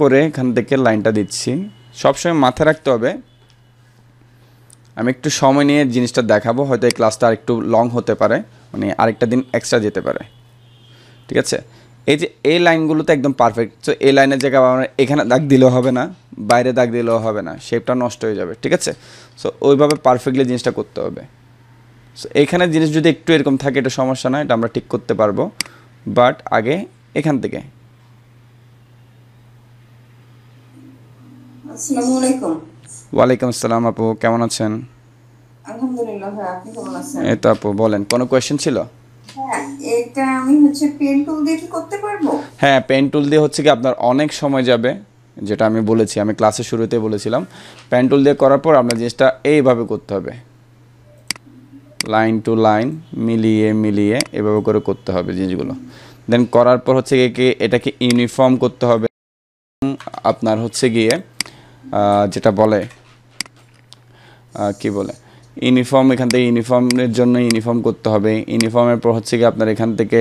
করে এখান থেকে লাইনটা দিচ্ছি সবসময় মাথায় রাখতে হবে আমি একটু সময় নিয়ে জিনিসটা দেখাবো হয়তো এই ক্লাসটা আর একটু লং হতে পারে মানে আরেকটা দিন এক্সট্রা যেতে পারে ঠিক আছে এই যে এই লাইনগুলোতে একদম পারফেক্ট তো এই লাইনের জায়গায় আমার এখানে দাগ দিলেও হবে না বাইরে দাগ দিলেও হবে না শেপটা নষ্ট হয়ে যাবে ঠিক আছে সো ওইভাবে পারফেক্টলি জিনিসটা করতে হবে সো এখানে জিনিস যদি একটু এরকম থাকে এটা সমস্যা না এটা আমরা ঠিক করতে পারবো বাট আগে এখান থেকে আসসালামু আলাইকুম ওয়ালাইকুম আসসালাম আপু কেমন আছেন আলহামদুলিল্লাহ আপনি কেমন আছেন এই আপু বলেন কোনো কোয়েশ্চেন ছিল হ্যাঁ, এটা আমি হচ্ছে পেন টুল দিয়ে কি করতে পারবো হ্যাঁ পেন টুল দিয়ে হচ্ছে কি আপনার অনেক সময় যাবে যেটা আমি বলেছি আমি ক্লাসের শুরুতে বলেছিলাম পেন টুল দিয়ে করার পর আপনার জিনিসটা এইভাবে করতে হবে লাইন টু লাইন মিলিয়ে মিলিয়ে এভাবে করে করতে হবে জিনিসগুলো দেন করার পর হচ্ছে গিয়ে এটাকে ইউনিফর্ম করতে হবে আপনার হচ্ছে গিয়ে যেটা বলে কি বলে ইউনিফর্ম এখান থেকে ইউনিফর্মের জন্য ইউনিফর্ম করতে হবে ইউনিফর্মের পর হচ্ছে কি আপনার এখান থেকে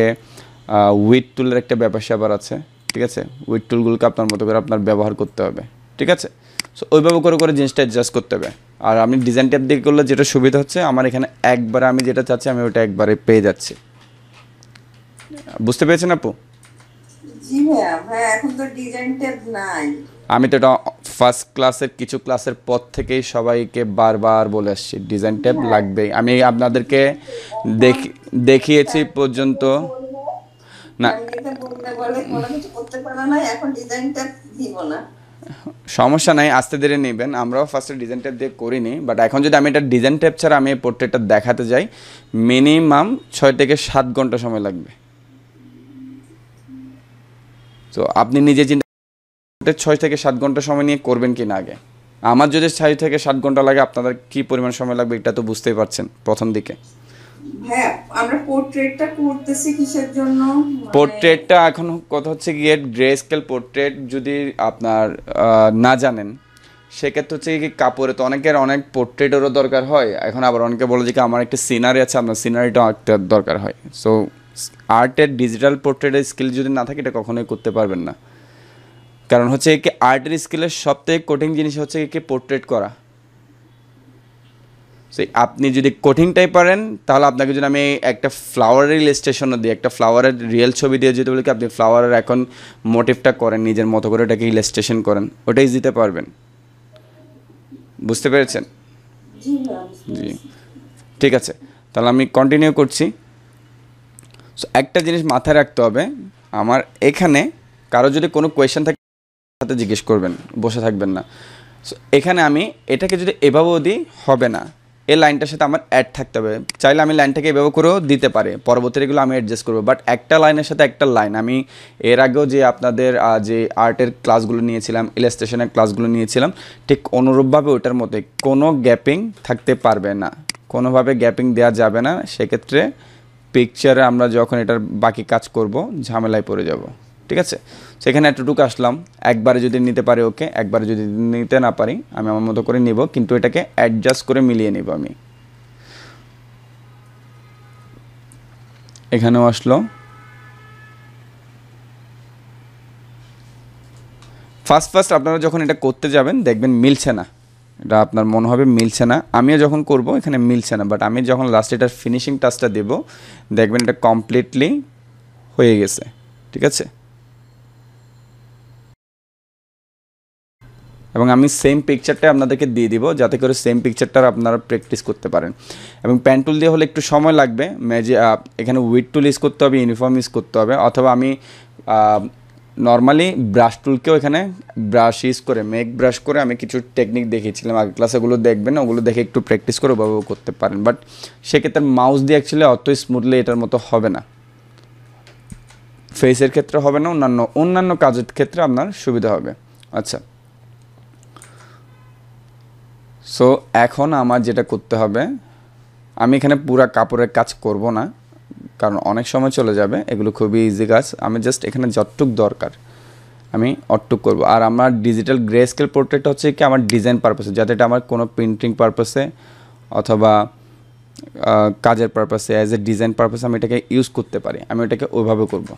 উইট টুলের একটা ব্যাপার স্যাপার আছে ঠিক আছে উইট টুলগুলোকে আপনার মতো করে আপনার ব্যবহার করতে হবে ঠিক আছে সো ওইভাবে করে করে জিনিসটা অ্যাডজাস্ট করতে হবে আর আমি ডিজাইন ট্যাপ দিয়ে করলে যেটা সুবিধা হচ্ছে আমার এখানে একবারে আমি যেটা চাচ্ছি আমি ওটা একবারে পেয়ে যাচ্ছি বুঝতে পেরেছেন আপু জি হ্যাঁ, এখন তো ডিজাইন নাই আমি তো এটা ফার্স্ট ক্লাসের কিছু ক্লাসের পর থেকেই সবাইকে বারবার বলে আসছি ডিজাইন ট্যাপ লাগবেই আমি আপনাদেরকে দেখিয়েছি পর্যন্ত না সমস্যা নাই আস্তে ধীরে নেবেন আমরাও ফার্স্টে ডিজাইন ট্যাপ দিয়ে করিনি বাট এখন যদি আমি এটা ডিজাইন ট্যাপ ছাড়া আমি পোর্ট্রেটটা দেখাতে যাই মিনিমাম ছয় থেকে সাত ঘন্টা সময় লাগবে তো আপনি নিজে চিন্তা ছয় থেকে সাত ঘন্টা সময় নিয়ে করবেন কি না আগে আমার যদি ছয় থেকে সাত ঘন্টা লাগে আপনাদের কি পরিমাণ সময় লাগবে এটা তো বুঝতেই পারছেন প্রথম দিকে হ্যাঁ আমরা পোর্ট্রেটটা করতেছি কিসের জন্য পোর্ট্রেটটা মানে এখন কথা হচ্ছে গিয়ে গ্রে স্কেল পোর্ট্রেট যদি আপনার না জানেন সেক্ষেত্রে হচ্ছে কি কাপড়ে তো অনেকের অনেক পোর্ট্রেটেরও দরকার হয় এখন আবার অনেকে বলে যে কি আমার একটা সিনারি আছে আপনার সিনারিটাও আঁকতে দরকার হয় সো আর্টের ডিজিটাল পোর্ট্রেটের স্কিল যদি না থাকে এটা কখনোই করতে পারবেন না কারণ হচ্ছে একে আর্টের স্কেলের সবথেকে কঠিন জিনিস হচ্ছে একে পোর্ট্রেট করা সেই আপনি যদি কঠিনটাই পারেন তাহলে আপনাকে যদি আমি একটা ফ্লাওয়ারের ইলাস্ট্রেশনও দিই একটা ফ্লাওয়ারের রিয়েল ছবি দিয়ে যদি বলি কি আপনি ফ্লাওয়ারের এখন মোটিভটা করেন নিজের মতো করে ওটাকে ইলাস্ট্রেশন করেন ওটাই দিতে পারবেন বুঝতে পেরেছেন জি হ্যাঁ, ঠিক আছে তাহলে আমি কন্টিনিউ করছি সো একটা জিনিস মাথায় রাখতে হবে আমার এখানে কারো যদি কোনো কোয়েশন থাকে সাথে জিজ্ঞেস করবেন বসে থাকবেন না সো এখানে আমি এটাকে যদি এভাবেও দিই হবে না এই লাইনটার সাথে আমার অ্যাড থাকতে হবে চাইলে আমি লাইনটাকে এভাবে করেও দিতে পারে পরবর্তীতে এগুলো আমি অ্যাডজাস্ট করবো বাট একটা লাইনের সাথে একটা লাইন আমি এর আগেও যে আপনাদের যে আর্টের ক্লাসগুলো নিয়েছিলাম ইলাস্ট্রেশনের ক্লাসগুলো নিয়েছিলাম ঠিক অনুরূপভাবে ওটার মধ্যে কোনো গ্যাপিং থাকতে পারবে না কোনোভাবে গ্যাপিং দেওয়া যাবে না সেক্ষেত্রে পিকচারে আমরা যখন এটার বাকি কাজ করব ঝামেলায় পড়ে যাব ঠিক আছে সেখানে এতটুকু আসলাম একবারে যদি নিতে পারি ওকে একবারে যদি নিতে না পারি আমি আমার মতো করে নিব কিন্তু এটাকে অ্যাডজাস্ট করে মিলিয়ে নিব আমি এখানেও আসলো ফার্স্ট ফার্স্ট আপনারা যখন এটা করতে যাবেন দেখবেন মিলছে না এটা আপনার মনে হবে মিলছে না আমিও যখন করব এখানে মিলছে না বাট আমি যখন লাস্ট এটার ফিনিশিং টাচটা দেব দেখবেন এটা কমপ্লিটলি হয়ে গেছে ঠিক আছে এবং আমি সেম পিকচারটাই আপনাদেরকে দিয়ে দিব যাতে করে সেম পিকচারটার আপনারা প্র্যাকটিস করতে পারেন এবং প্যান্ট টুল দিয়ে হলে একটু সময় লাগবে ম্যাজি এখানে উইড টুল ইউজ করতে হবে ইউনিফর্ম ইউজ করতে হবে অথবা আমি নর্মালি ব্রাশ টুলকেও এখানে ব্রাশ ইউজ করে মেক ব্রাশ করে আমি কিছু টেকনিক দেখিয়েছিলাম আগের ক্লাসে ওগুলো দেখবেন ওগুলো দেখে একটু প্র্যাকটিস করে ওভাবে করতে পারেন বাট সেক্ষেত্রে মাউস দিয়ে অ্যাকচুয়ালি অত স্মুথলি এটার মতো হবে না ফেসের ক্ষেত্রে হবে না অন্যান্য অন্যান্য কাজের ক্ষেত্রে আপনার সুবিধা হবে আচ্ছা সো এখন আমার যেটা করতে হবে আমি এখানে পুরা কাপড়ের কাজ করব না কারণ অনেক সময় চলে যাবে এগুলো খুবই ইজি কাজ আমি জাস্ট এখানে যতটুক দরকার আমি অটটুক করব আর আমার ডিজিটাল গ্রে স্কেল পোর্ট্রেট হচ্ছে কি আমার ডিজাইন পারপাসে যাতে এটা আমার কোনো প্রিন্টিং পারপাসে অথবা কাজের পারপাসে অ্যাজ এ ডিজাইন পারপাসে আমি এটাকে ইউজ করতে পারি আমি এটাকে ওইভাবে করবো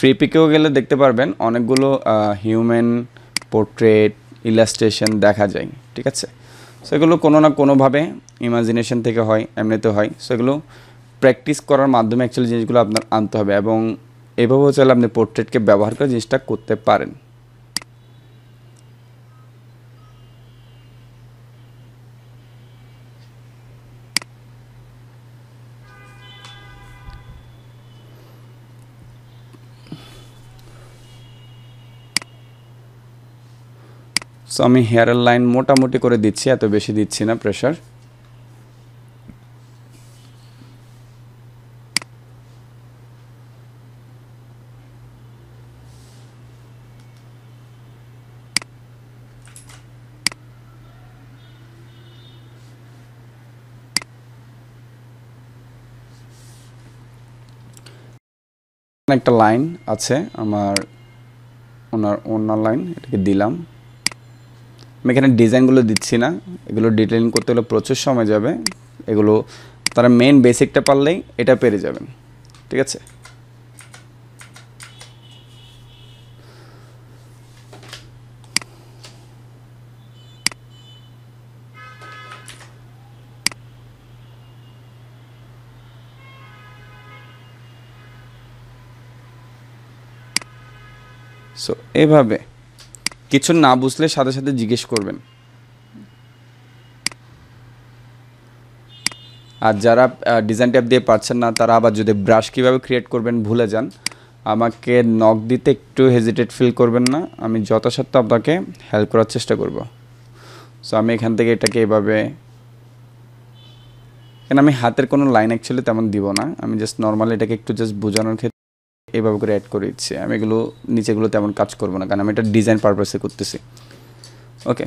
ফ্রি পিকেও গেলে দেখতে পারবেন অনেকগুলো হিউম্যান পোর্ট্রেট ইলাস্ট্রেশন দেখা যায় ঠিক আছে সেগুলো কোনো না কোনোভাবে ইমাজিনেশন থেকে হয় এমনিতে হয় সেগুলো প্র্যাকটিস করার মাধ্যমে অ্যাকচুয়ালি জিনিসগুলো আপনার আনতে হবে এবং এভাবেও চাইলে আপনি পোর্ট্রেটকে ব্যবহার করে জিনিসটা করতে পারেন সো আমি হেয়ারের লাইন মোটামুটি করে দিচ্ছি এত বেশি দিচ্ছি না প্রেশার একটা লাইন আছে আমার ওনার অন্য লাইন এটাকে দিলাম আমি এখানে ডিজাইনগুলো দিচ্ছি না এগুলো ডিটেলিং করতে হলে প্রচুর সময় যাবে এগুলো তারা মেন বেসিকটা পারলেই এটা পেরে যাবেন ঠিক আছে সো এভাবে কিছু না বুঝলে সাথে সাথে জিজ্ঞেস করবেন আর যারা ডিজাইন ট্যাপ দিয়ে পাচ্ছেন না তারা আবার যদি ব্রাশ কীভাবে ক্রিয়েট করবেন ভুলে যান আমাকে নখ দিতে একটু হেজিটেট ফিল করবেন না আমি যথাসাধ্য আপনাকে হেল্প করার চেষ্টা করব সো আমি এখান থেকে এটাকে এভাবে কেন আমি হাতের কোনো লাইন অ্যাকচুয়ালি তেমন দিব না আমি জাস্ট নর্মালি এটাকে একটু জাস্ট বোঝানোর ক্ষেত্রে এভাবে করে অ্যাড করে দিচ্ছি আমি এগুলো নিচেগুলো তেমন কাজ করবো না কারণ আমি এটা ডিজাইন পারপাসে করতেছি ওকে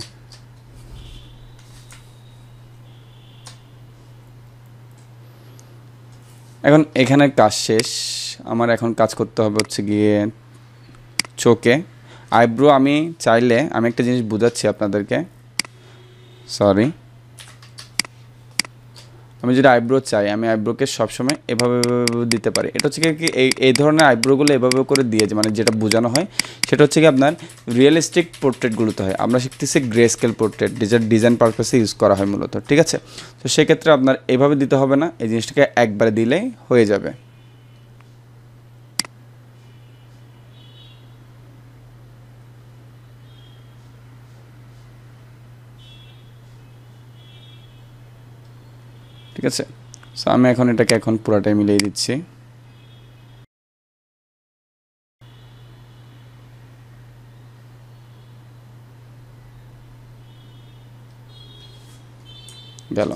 এখন এখানে কাজ শেষ আমার এখন কাজ করতে হবে হচ্ছে গিয়ে চোখে আইব্রো আমি চাইলে আমি একটা জিনিস বোঝাচ্ছি আপনাদেরকে সরি আমি যদি আইব্রো চাই আমি আইব্রোকে সবসময় এভাবে দিতে পারি এটা হচ্ছে কি এই এই ধরনের আইব্রোগুলো এভাবে করে দিয়েছে মানে যেটা বোঝানো হয় সেটা হচ্ছে কি আপনার রিয়েলিস্টিক পোর্ট্রেটগুলোতে হয় আমরা শিখতেছি গ্রে স্কেল পোর্ট্রেট যেটা ডিজাইন পারপাসে ইউজ করা হয় মূলত ঠিক আছে তো সেক্ষেত্রে আপনার এভাবে দিতে হবে না এই জিনিসটাকে একবারে দিলেই হয়ে যাবে ঠিক আছে সো আমি এখন এটাকে এখন পুরাটাই মিলিয়ে দিচ্ছি গেল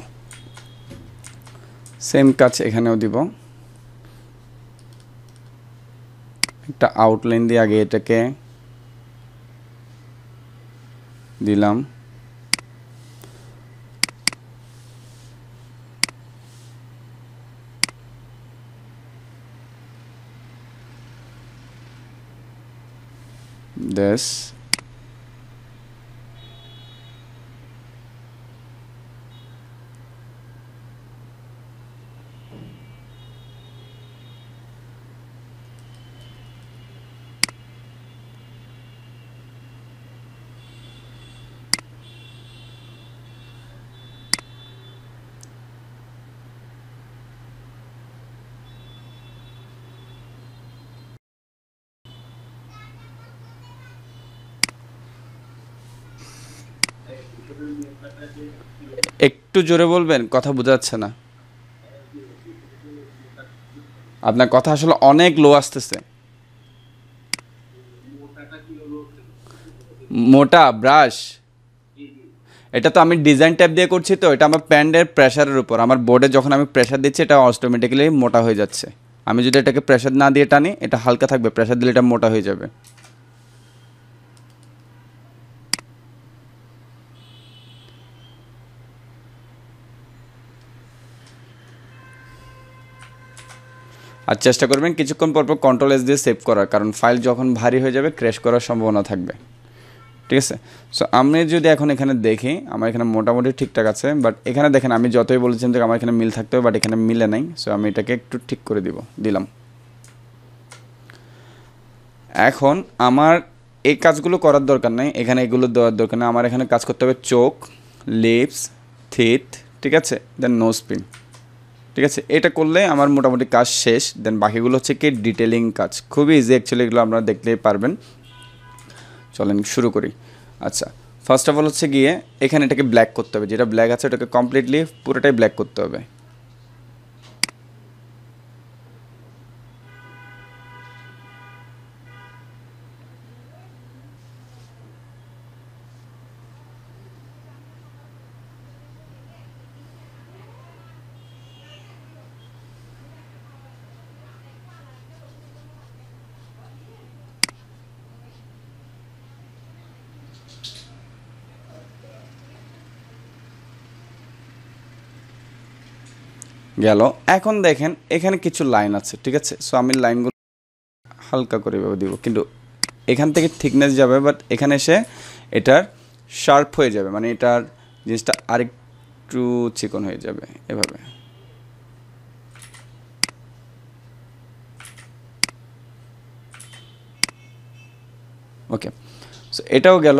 সেম কাজ এখানেও দিব একটা আউটলাইন দিয়ে আগে এটাকে দিলাম this একটু জোরে বলবেন কথা বোঝাচ্ছে না আপনার কথা আসলে অনেক লো আসতেছে মোটা ব্রাশ এটা তো আমি ডিজাইন ট্যাপ দিয়ে করছি তো এটা আমার প্যান্ডের প্রেশারের উপর আমার বোর্ডে যখন আমি প্রেশার দিচ্ছি এটা অটোমেটিক্যালি মোটা হয়ে যাচ্ছে আমি যদি এটাকে প্রেশার না দিয়ে টানি এটা হালকা থাকবে প্রেশার দিলে এটা মোটা হয়ে যাবে আর চেষ্টা করবেন কিছুক্ষণ পর কন্ট্রোল এস দিয়ে সেভ করার কারণ ফাইল যখন ভারী হয়ে যাবে ক্র্যাশ করার সম্ভাবনা থাকবে ঠিক আছে সো আমি যদি এখন এখানে দেখি আমার এখানে মোটামুটি ঠিকঠাক আছে বাট এখানে দেখেন আমি যতই বলেছেন যে আমার এখানে মিল থাকতে হবে বাট এখানে মিলে নাই সো আমি এটাকে একটু ঠিক করে দিব দিলাম এখন আমার এই কাজগুলো করার দরকার নেই এখানে এগুলো দেওয়ার দরকার নেই আমার এখানে কাজ করতে হবে চোখ লিপস থিথ ঠিক আছে দেন নো স্পিন ঠিক আছে এটা করলে আমার মোটামুটি কাজ শেষ দেন বাকিগুলো হচ্ছে কি ডিটেলিং কাজ খুবই ইজি অ্যাকচুয়ালি এগুলো আপনারা দেখলেই পারবেন চলেন শুরু করি আচ্ছা ফার্স্ট অফ অল হচ্ছে গিয়ে এখানে এটাকে ব্ল্যাক করতে হবে যেটা ব্ল্যাক আছে ওটাকে কমপ্লিটলি পুরোটাই ব্ল্যাক করতে হবে গেল এখন দেখেন এখানে কিছু লাইন আছে ঠিক আছে সো আমি লাইনগুলো হালকা করে এভাবে দিব কিন্তু এখান থেকে থিকনেস যাবে বাট এখানে এসে এটার শার্প হয়ে যাবে মানে এটার জিনিসটা আরেকটু চিকন হয়ে যাবে এভাবে ওকে সো এটাও গেল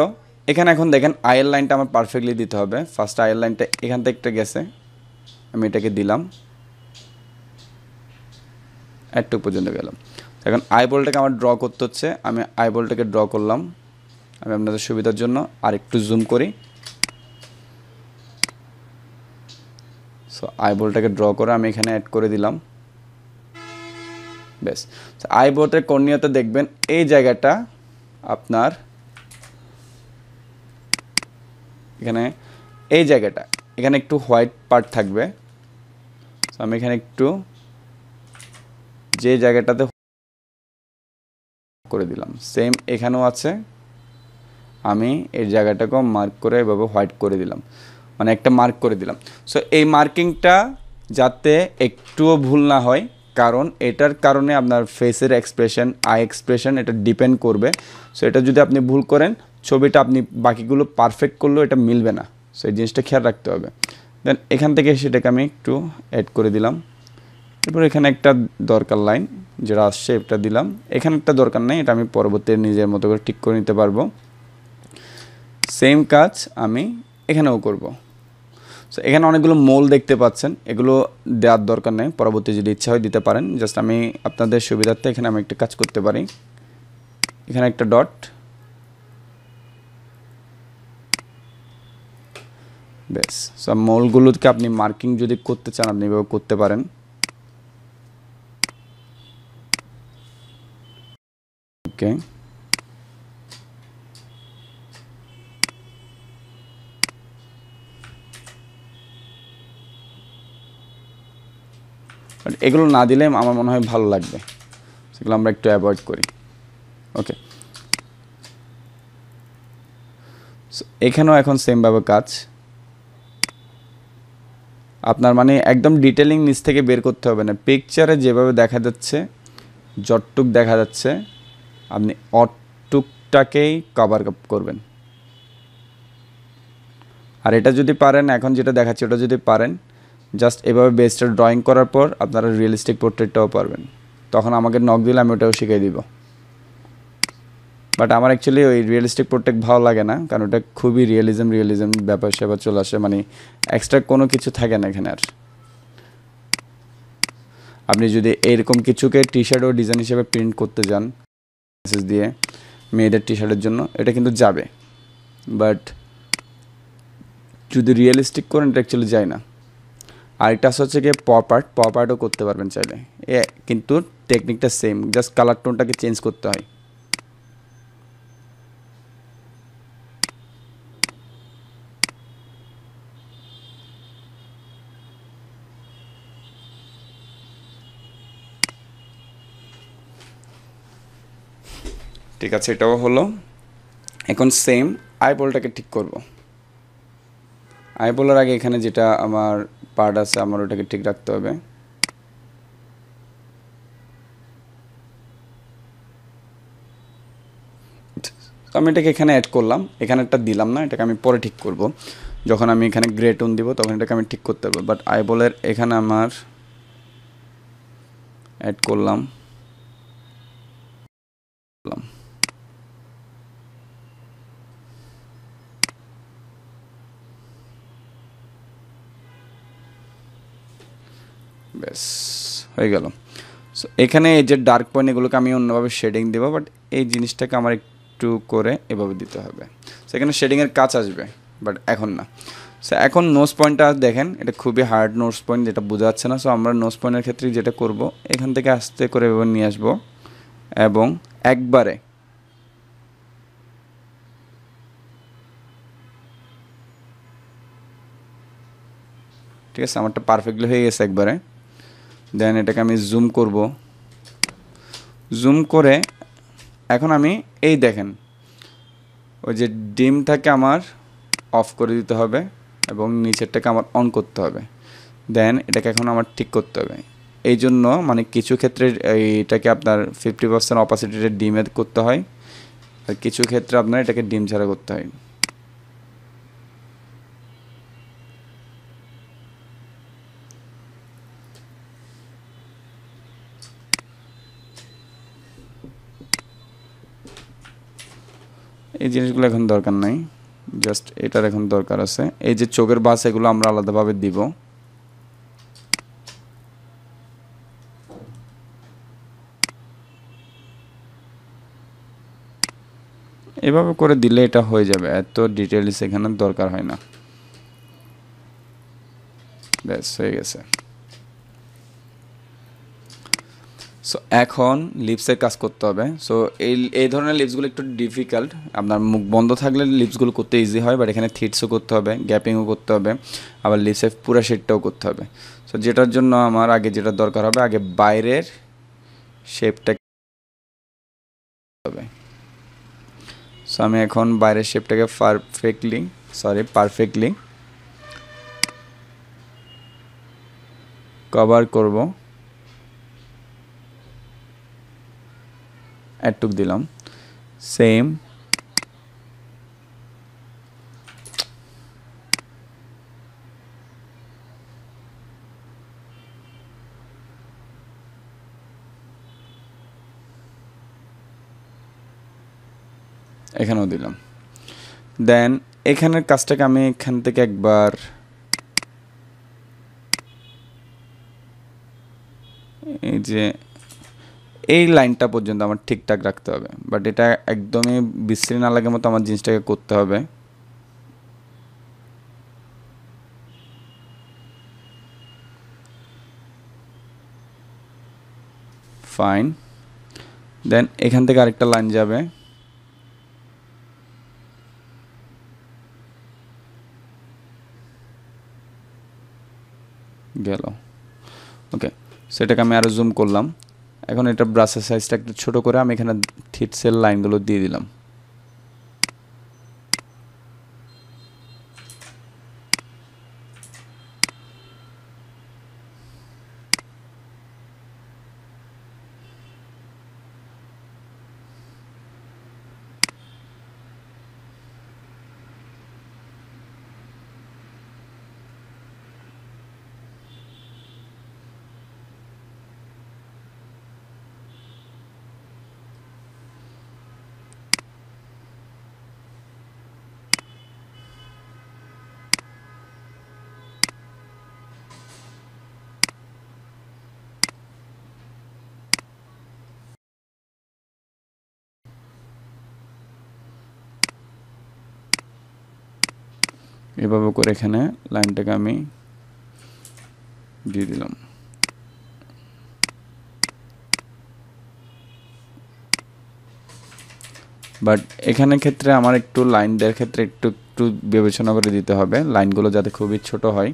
এখানে এখন দেখেন আয়ের লাইনটা আমার পারফেক্টলি দিতে হবে ফার্স্ট আয়ের লাইনটা এখান থেকে একটা গেছে আমি এটাকে দিলাম এটুক পর্যন্ত গেলাম এখন আই বলটাকে আমার ড্র করতে হচ্ছে আমি আই বলটাকে ড্র করলাম আমি আপনাদের সুবিধার জন্য আর একটু জুম করি সো আই বলটাকে ড্র করে আমি এখানে অ্যাড করে দিলাম বেশ আই বোর্ডের কর্ণীয়তা দেখবেন এই জায়গাটা আপনার এখানে এই জায়গাটা এখানে একটু হোয়াইট পার্ট থাকবে আমি এখানে একটু যে জায়গাটাতে করে দিলাম সেম এখানেও আছে আমি এর জায়গাটাকেও মার্ক করে এভাবে হোয়াইট করে দিলাম মানে একটা মার্ক করে দিলাম সো এই মার্কিংটা যাতে একটুও ভুল না হয় কারণ এটার কারণে আপনার ফেসের এক্সপ্রেশন আই এক্সপ্রেশন এটা ডিপেন্ড করবে সো এটা যদি আপনি ভুল করেন ছবিটা আপনি বাকিগুলো পারফেক্ট করলেও এটা মিলবে না সো এই জিনিসটা খেয়াল রাখতে হবে দেন এখান থেকে সেটাকে আমি একটু অ্যাড করে দিলাম এরপর এখানে একটা দরকার লাইন যেটা আসছে এটা দিলাম এখানে একটা দরকার নেই এটা আমি পরবর্তী নিজের মতো করে ঠিক করে নিতে পারবো সেম কাজ আমি এখানেও করব সো এখানে অনেকগুলো মোল দেখতে পাচ্ছেন এগুলো দেওয়ার দরকার নেই পরবর্তী যদি ইচ্ছা হয় দিতে পারেন জাস্ট আমি আপনাদের সুবিধার্থে এখানে আমি একটা কাজ করতে পারি এখানে একটা ডট বেশ সব মোলগুলোকে আপনি মার্কিং যদি করতে চান আপনি এভাবে করতে পারেন ওকে এগুলো না দিলে আমার মনে হয় ভালো লাগবে সেগুলো আমরা একটু অ্যাভয়েড করি ওকে এখানেও এখন সেমভাবে কাজ আপনার মানে একদম ডিটেলিং নিচ থেকে বের করতে হবে না পিকচারে যেভাবে দেখা যাচ্ছে যতটুক দেখা যাচ্ছে আপনি অটুকটাকেই কভার আপ করবেন আর এটা যদি পারেন এখন যেটা দেখাচ্ছি ওটা যদি পারেন জাস্ট এভাবে বেসটা ড্রয়িং করার পর আপনারা রিয়েলিস্টিক পোর্ট্রেটটাও পারবেন তখন আমাকে নক দিলে আমি ওটাও শিখিয়ে দিব বাট আমার অ্যাকচুয়ালি ওই রিয়েলিস্টিক পোর্ট্রেট ভালো লাগে না কারণ ওটা খুবই রিয়েলিজম রিয়েলিজম ব্যাপার সেবা চলে আসে মানে এক্সট্রা কোনো কিছু থাকে না এখানে আর আপনি যদি এরকম কিছুকে টি শার্ট ও ডিজাইন হিসেবে প্রিন্ট করতে যান মেসেজ দিয়ে মেয়েদের টি শার্টের জন্য এটা কিন্তু যাবে বাট যদি রিয়েলিস্টিক করেন এটা অ্যাকচুয়ালি যায় না আরেকটা হচ্ছে গিয়ে পপ আর্ট পপ আর্টও করতে পারবেন চাইলে এ কিন্তু টেকনিকটা সেম জাস্ট কালার টোনটাকে চেঞ্জ করতে হয় ঠিক আছে এটাও হলো এখন সেম আইবলটাকে ঠিক করব আইবলের আগে এখানে যেটা আমার পার্ট আছে আমার ওটাকে ঠিক রাখতে হবে আমি এটাকে এখানে অ্যাড করলাম এখানে একটা দিলাম না এটাকে আমি পরে ঠিক করব যখন আমি এখানে গ্রে টোন দিব তখন এটাকে আমি ঠিক করতে পারবো বাট আইবলের এখানে আমার অ্যাড করলাম বেশ হয়ে গেল সো এখানে এই যে ডার্ক পয়েন্ট এগুলোকে আমি অন্যভাবে শেডিং দেবো বাট এই জিনিসটাকে আমার একটু করে এভাবে দিতে হবে সেখানে শেডিংয়ের কাজ আসবে বাট এখন না সো এখন নোস পয়েন্টটা দেখেন এটা খুবই হার্ড নোস পয়েন্ট যেটা বোঝা যাচ্ছে না সো আমরা নোস পয়েন্টের ক্ষেত্রে যেটা করব এখান থেকে আস্তে করে এবার নিয়ে আসবো এবং একবারে ঠিক আছে আমারটা পারফেক্টলি হয়ে গেছে একবারে দেন এটাকে আমি জুম করব জুম করে এখন আমি এই দেখেন ওই যে ডিমটাকে আমার অফ করে দিতে হবে এবং নিচেরটাকে আমার অন করতে হবে দেন এটাকে এখন আমার ঠিক করতে হবে এই জন্য মানে কিছু ক্ষেত্রে এটাকে আপনার ফিফটি পার্সেন্ট অপাসিটিটা ডিমের করতে হয় আর কিছু ক্ষেত্রে আপনার এটাকে ডিম ছাড়া করতে হয় এই জিনিসগুলো এখন দরকার নাই জাস্ট এটার এখন দরকার আছে এই যে চোখের বাস এগুলো আমরা আলাদাভাবে দিব এভাবে করে দিলে এটা হয়ে যাবে এত ডিটেলস এখানে দরকার হয় না ব্যাস হয়ে গেছে সো এখন লিপসের কাজ করতে হবে সো এই এই ধরনের লিপসগুলো একটু ডিফিকাল্ট আপনার মুখ বন্ধ থাকলে লিপসগুলো করতে ইজি হয় বাট এখানে থিটসও করতে হবে গ্যাপিংও করতে হবে আবার লিপসের পুরো শেডটাও করতে হবে সো যেটার জন্য আমার আগে যেটা দরকার হবে আগে বাইরের শেপটাকে হবে সো আমি এখন বাইরের শেপটাকে পারফেক্টলি সরি পারফেক্টলি কভার করবো অ্যাডটুক দিলাম সেম এখানেও দিলাম দেন এখানের কাজটাকে আমি এখান থেকে একবার এই যে এই লাইনটা পর্যন্ত আমার ঠিকঠাক রাখতে হবে বাট এটা একদমই বিশ্রী না লাগে মতো আমার জিনিসটাকে করতে হবে ফাইন দেন এখান থেকে আরেকটা লাইন যাবে গেল ওকে সেটাকে আমি আরও জুম করলাম এখন এটা ব্রাশের সাইজটা একটু ছোটো করে আমি এখানে থিটসের লাইনগুলো দিয়ে দিলাম এভাবে করে এখানে লাইনটাকে আমি দিয়ে দিলাম বাট এখানে ক্ষেত্রে আমার একটু লাইনদের ক্ষেত্রে একটু একটু বিবেচনা করে দিতে হবে লাইনগুলো যাতে খুবই ছোট হয়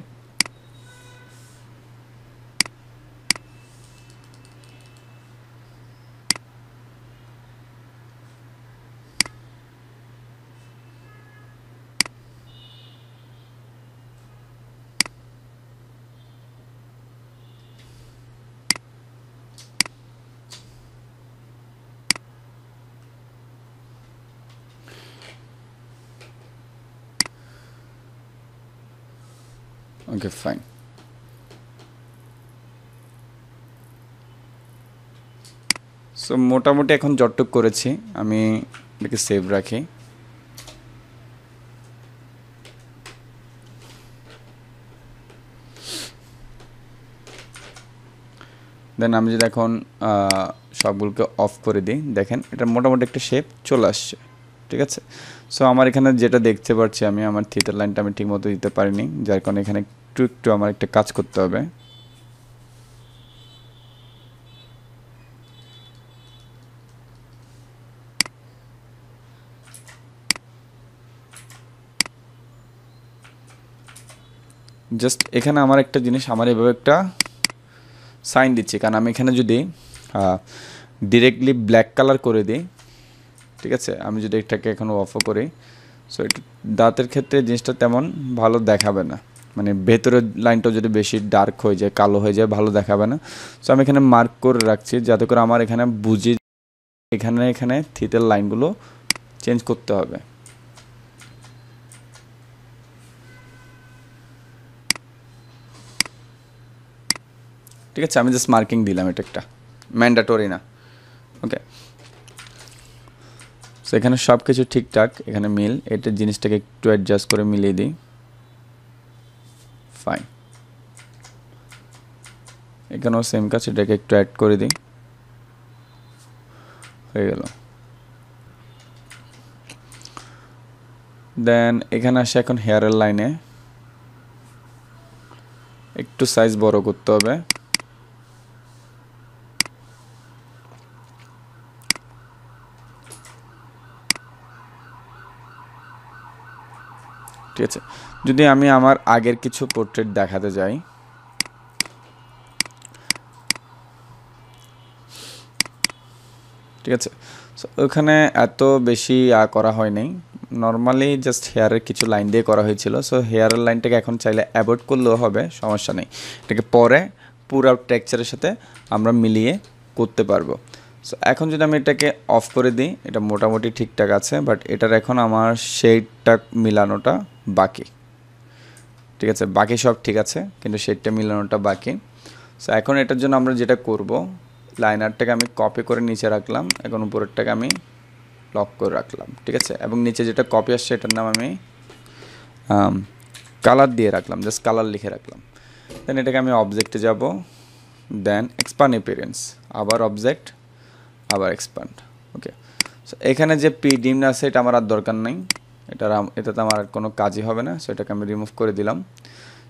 মোটামুটি এখন জটটুক করেছি আমি এটাকে সেভ রাখি দেন আমি যদি এখন সবগুলোকে অফ করে দিই দেখেন এটা মোটামুটি একটা শেপ চলে আসছে ঠিক আছে সো আমার এখানে যেটা দেখতে পারছি আমি আমার থিয়েটার লাইনটা আমি ঠিকমতো দিতে পারিনি যার কারণে এখানে একটু একটু আমার একটা কাজ করতে হবে জাস্ট এখানে আমার একটা জিনিস আমার এভাবে একটা সাইন দিচ্ছে কারণ আমি এখানে যদি ডিরেক্টলি ব্ল্যাক কালার করে দিই ঠিক আছে আমি যদি এটাকে এখন অফও করি সো এটা দাঁতের ক্ষেত্রে জিনিসটা তেমন ভালো দেখাবে না মানে ভেতরের লাইনটাও যদি বেশি ডার্ক হয়ে যায় কালো হয়ে যায় ভালো দেখাবে না সো আমি এখানে মার্ক করে রাখছি যাতে করে আমার এখানে বুঝে এখানে এখানে থিতের লাইনগুলো চেঞ্জ করতে হবে ঠিক আছে আমি জাস্ট মার্কিং দিলাম এটা একটা ম্যান্ডাটরি না ওকে সো এখানে সব কিছু ঠিকঠাক এখানে মিল এটা জিনিসটাকে একটু অ্যাডজাস্ট করে মিলিয়ে দিই ফাইন এখানেও সেম কাজ এটাকে একটু অ্যাড করে দিই হয়ে গেল দেন এখানে আসে এখন হেয়ারের লাইনে একটু সাইজ বড় করতে হবে ঠিক আছে যদি আমি আমার আগের কিছু পোর্ট্রেট দেখাতে যাই ঠিক আছে ওখানে এত বেশি করা হয় নাই নর্মালি জাস্ট হেয়ারের কিছু লাইন দিয়ে করা হয়েছিল সো হেয়ারের লাইনটাকে এখন চাইলে অ্যাভয়েড করলেও হবে সমস্যা নেই এটাকে পরে পুরো টেক্সচারের সাথে আমরা মিলিয়ে করতে পারবো সো এখন যদি আমি এটাকে অফ করে দিই এটা মোটামুটি ঠিকঠাক আছে বাট এটার এখন আমার শেডটা মিলানোটা বাকি ঠিক আছে বাকি সব ঠিক আছে কিন্তু শেডটা মিলানোটা বাকি সো এখন এটার জন্য আমরা যেটা করব লাইনারটাকে আমি কপি করে নিচে রাখলাম এখন উপরেরটাকে আমি লক করে রাখলাম ঠিক আছে এবং নিচে যেটা কপি আসছে এটার নাম আমি কালার দিয়ে রাখলাম জাস্ট কালার লিখে রাখলাম দেন এটাকে আমি অবজেক্টে যাব দেন এক্সপান এপিয়ারেন্স আবার অবজেক্ট আবার এক্সপ্যান্ড ওকে সো এখানে যে পি ডিম না সেটা আমার আর দরকার নাই এটা এটাতে আমার কোনো কাজই হবে না সো এটাকে আমি রিমুভ করে দিলাম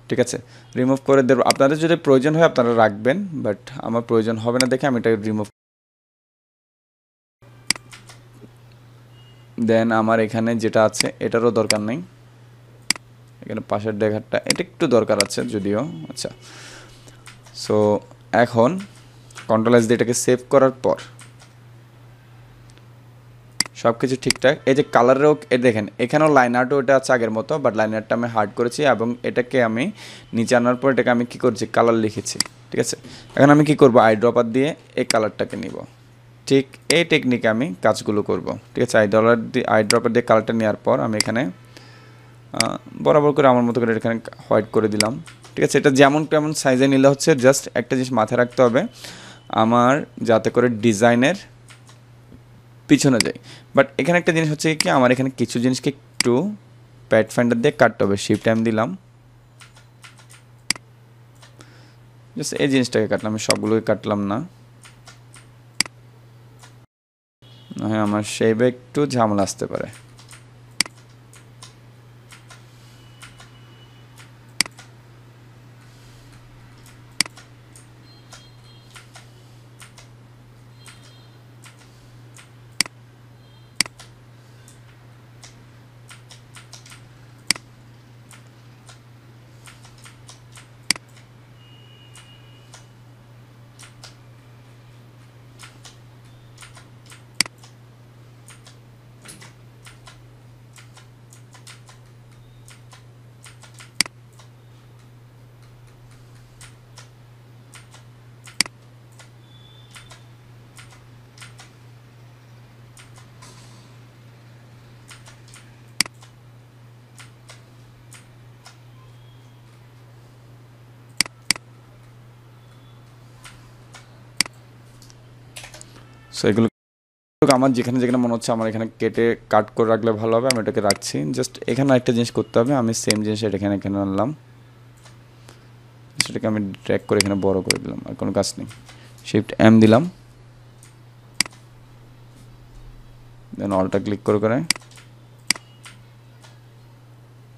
ঠিক আছে রিমুভ করে দেব আপনাদের যদি প্রয়োজন হয় আপনারা রাখবেন বাট আমার প্রয়োজন হবে না দেখে আমি এটা রিমুভ দেন আমার এখানে যেটা আছে এটারও দরকার নেই এখানে পাশের ডেঘাটটা এটা একটু দরকার আছে যদিও আচ্ছা সো এখন কন্ট্রোলাইজ দিয়ে এটাকে সেভ করার পর সব কিছু ঠিকঠাক এই যে কালারেরও দেখেন এখানেও লাইন আর্টও এটা আছে আগের মতো বাট লাইন আর্টটা আমি হার্ড করেছি এবং এটাকে আমি নিচে আনার পর এটাকে আমি কি করছি কালার লিখেছি ঠিক আছে এখন আমি কি করব আই ড্রপার দিয়ে এই কালারটাকে নিব ঠিক এই টেকনিকে আমি কাজগুলো করব ঠিক আছে আই দিয়ে আই ড্রপার দিয়ে কালারটা নেওয়ার পর আমি এখানে বরাবর করে আমার মতো করে এখানে হোয়াইট করে দিলাম ঠিক আছে এটা যেমন তেমন সাইজে নিলে হচ্ছে জাস্ট একটা জিনিস মাথায় রাখতে হবে আমার যাতে করে ডিজাইনের পিছনে যাই বাট এখানে একটা জিনিস হচ্ছে কি আমার এখানে কিছু জিনিসকে একটু প্যাড ফাইন্ডার দিয়ে কাটতে হবে শিফট টাইম দিলাম জাস্ট এই জিনিসটাকে কাটলাম আমি সবগুলোকে কাটলাম না হ্যাঁ আমার সেইবে একটু ঝামেলা আসতে পারে সো এগুলো আমার যেখানে যেখানে মনে হচ্ছে আমার এখানে কেটে কাট করে রাখলে ভালো হবে আমি এটাকে রাখছি জাস্ট এখানে একটা জিনিস করতে হবে আমি সেম জিনিস এটা এখানে এখানে আনলাম সেটাকে আমি ট্র্যাক করে এখানে বড় করে দিলাম আর কোনো কাজ নেই শিফট এম দিলাম দেন অলটা ক্লিক করে করে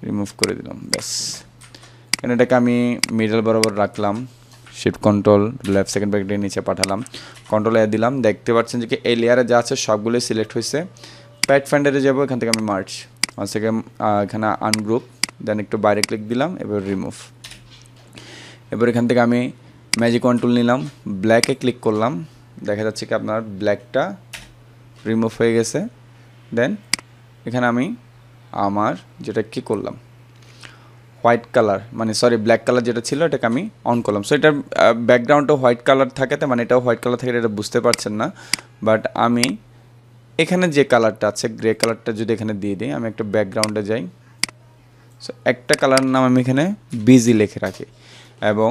রিমুভ করে দিলাম ব্যাস এখানে এটাকে আমি মিডল বরাবর রাখলাম শিফট কন্ট্রোল লেফট সেকেন্ড ব্যাকটি নিচে পাঠালাম কন্ট্রোল এ দিলাম দেখতে পাচ্ছেন যে এই লেয়ারে যা আছে সবগুলোই সিলেক্ট হয়েছে প্যাট ফ্যান্ডারে যাবো এখান থেকে আমি মার্চ ওয়ান সেকেন্ড এখানে আনগ্রুপ দেন একটু বাইরে ক্লিক দিলাম এবার রিমুভ এবার এখান থেকে আমি ম্যাজিক কন্ট্রোল নিলাম ব্ল্যাকে ক্লিক করলাম দেখা যাচ্ছে কি আপনার ব্ল্যাকটা রিমুভ হয়ে গেছে দেন এখানে আমি আমার যেটা কি করলাম হোয়াইট কালার মানে সরি ব্ল্যাক কালার যেটা ছিল এটাকে আমি অন করলাম সো এটার ব্যাকগ্রাউন্ডটা হোয়াইট কালার থাকাতে মানে এটাও হোয়াইট কালার থাকে এটা বুঝতে পারছেন না বাট আমি এখানে যে কালারটা আছে গ্রে কালারটা যদি এখানে দিয়ে দিই আমি একটা ব্যাকগ্রাউন্ডে যাই সো একটা কালার নাম আমি এখানে বিজি লিখে রাখি এবং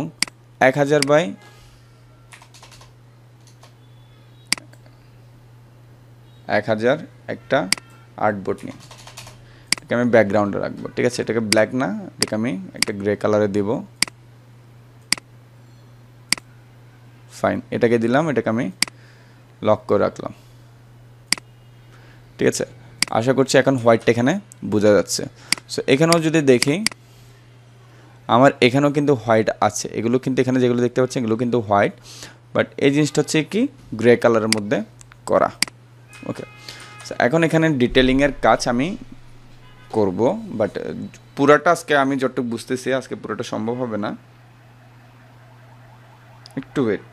এক হাজার বাই এক হাজার একটা আর্টবোর্ড নিয়ে এটাকে আমি ব্যাকগ্রাউন্ডে রাখবো ঠিক আছে এটাকে ব্ল্যাক না এটাকে আমি একটা গ্রে কালারে দেবো ফাইন এটাকে দিলাম এটাকে আমি লক করে রাখলাম ঠিক আছে আশা করছি এখন হোয়াইটটা এখানে বোঝা যাচ্ছে সো এখানেও যদি দেখি আমার এখানেও কিন্তু হোয়াইট আছে এগুলো কিন্তু এখানে যেগুলো দেখতে পাচ্ছেন এগুলো কিন্তু হোয়াইট বাট এই জিনিসটা হচ্ছে কি গ্রে কালারের মধ্যে করা ওকে এখন এখানে ডিটেলিংয়ের কাজ আমি করব বাট uh, পুরাটা আজকে আমি যতটুকু বুঝতেছি আজকে পুরোটা সম্ভব হবে না একটু ওয়েট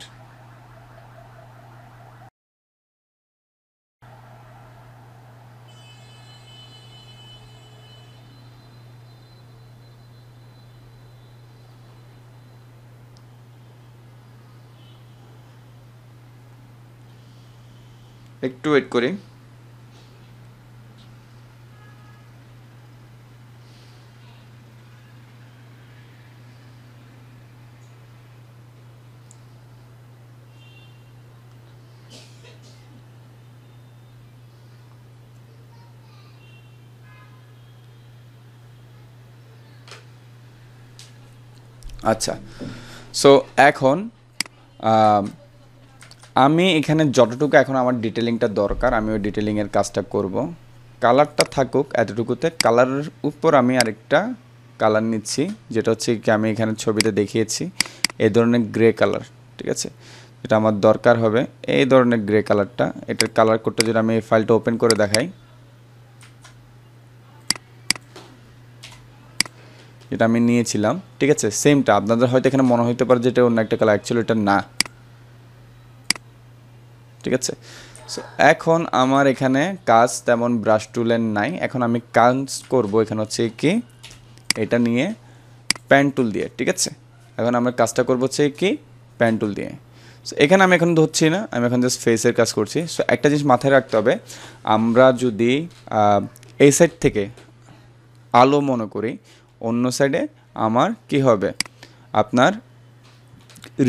একটু ওয়েট করি আচ্ছা সো এখন আমি এখানে যতটুকু এখন আমার ডিটেলিংটা দরকার আমি ওই ডিটেলিংয়ের কাজটা করব কালারটা থাকুক এতটুকুতে কালারের উপর আমি আরেকটা কালার নিচ্ছি যেটা হচ্ছে কি আমি এখানে ছবিতে দেখিয়েছি এই ধরনের গ্রে কালার ঠিক আছে যেটা আমার দরকার হবে এই ধরনের গ্রে কালারটা এটার কালার করতে যদি আমি এই ফাইলটা ওপেন করে দেখাই যেটা আমি নিয়েছিলাম ঠিক আছে সেমটা আপনাদের হয়তো এখানে মনে হইতে পারে যে এটা অন্য একটা কালার অ্যাকচুয়ালি এটা না ঠিক আছে সো এখন আমার এখানে কাজ তেমন ব্রাশ টুলের নাই এখন আমি কাজ করব এখানে হচ্ছে কি এটা নিয়ে প্যান টুল দিয়ে ঠিক আছে এখন আমরা কাজটা করবো হচ্ছে কি প্যান টুল দিয়ে সো এখানে আমি এখন ধরছি না আমি এখন জাস্ট ফেসের কাজ করছি সো একটা জিনিস মাথায় রাখতে হবে আমরা যদি এই সাইড থেকে আলো মনে করি অন্য সাইডে আমার কি হবে আপনার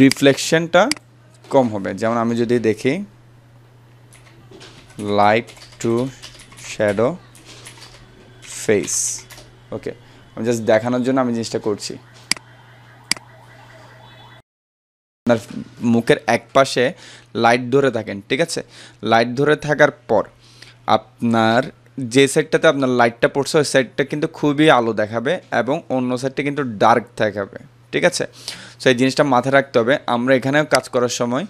রিফ্লেকশনটা কম হবে যেমন আমি যদি দেখি light to shadow face okay আমি জাস্ট দেখানোর জন্য আমি জিনিসটা করছি আপনার মুখের এক পাশে লাইট ধরে থাকেন ঠিক আছে লাইট ধরে থাকার পর আপনার যে সাইডটাতে আপনার লাইটটা পড়ছে ওই সাইডটা কিন্তু খুবই আলো দেখাবে এবং অন্য সাইডটা কিন্তু ডার্ক দেখাবে ঠিক আছে সো এই জিনিসটা মাথায় রাখতে হবে আমরা এখানেও কাজ করার সময়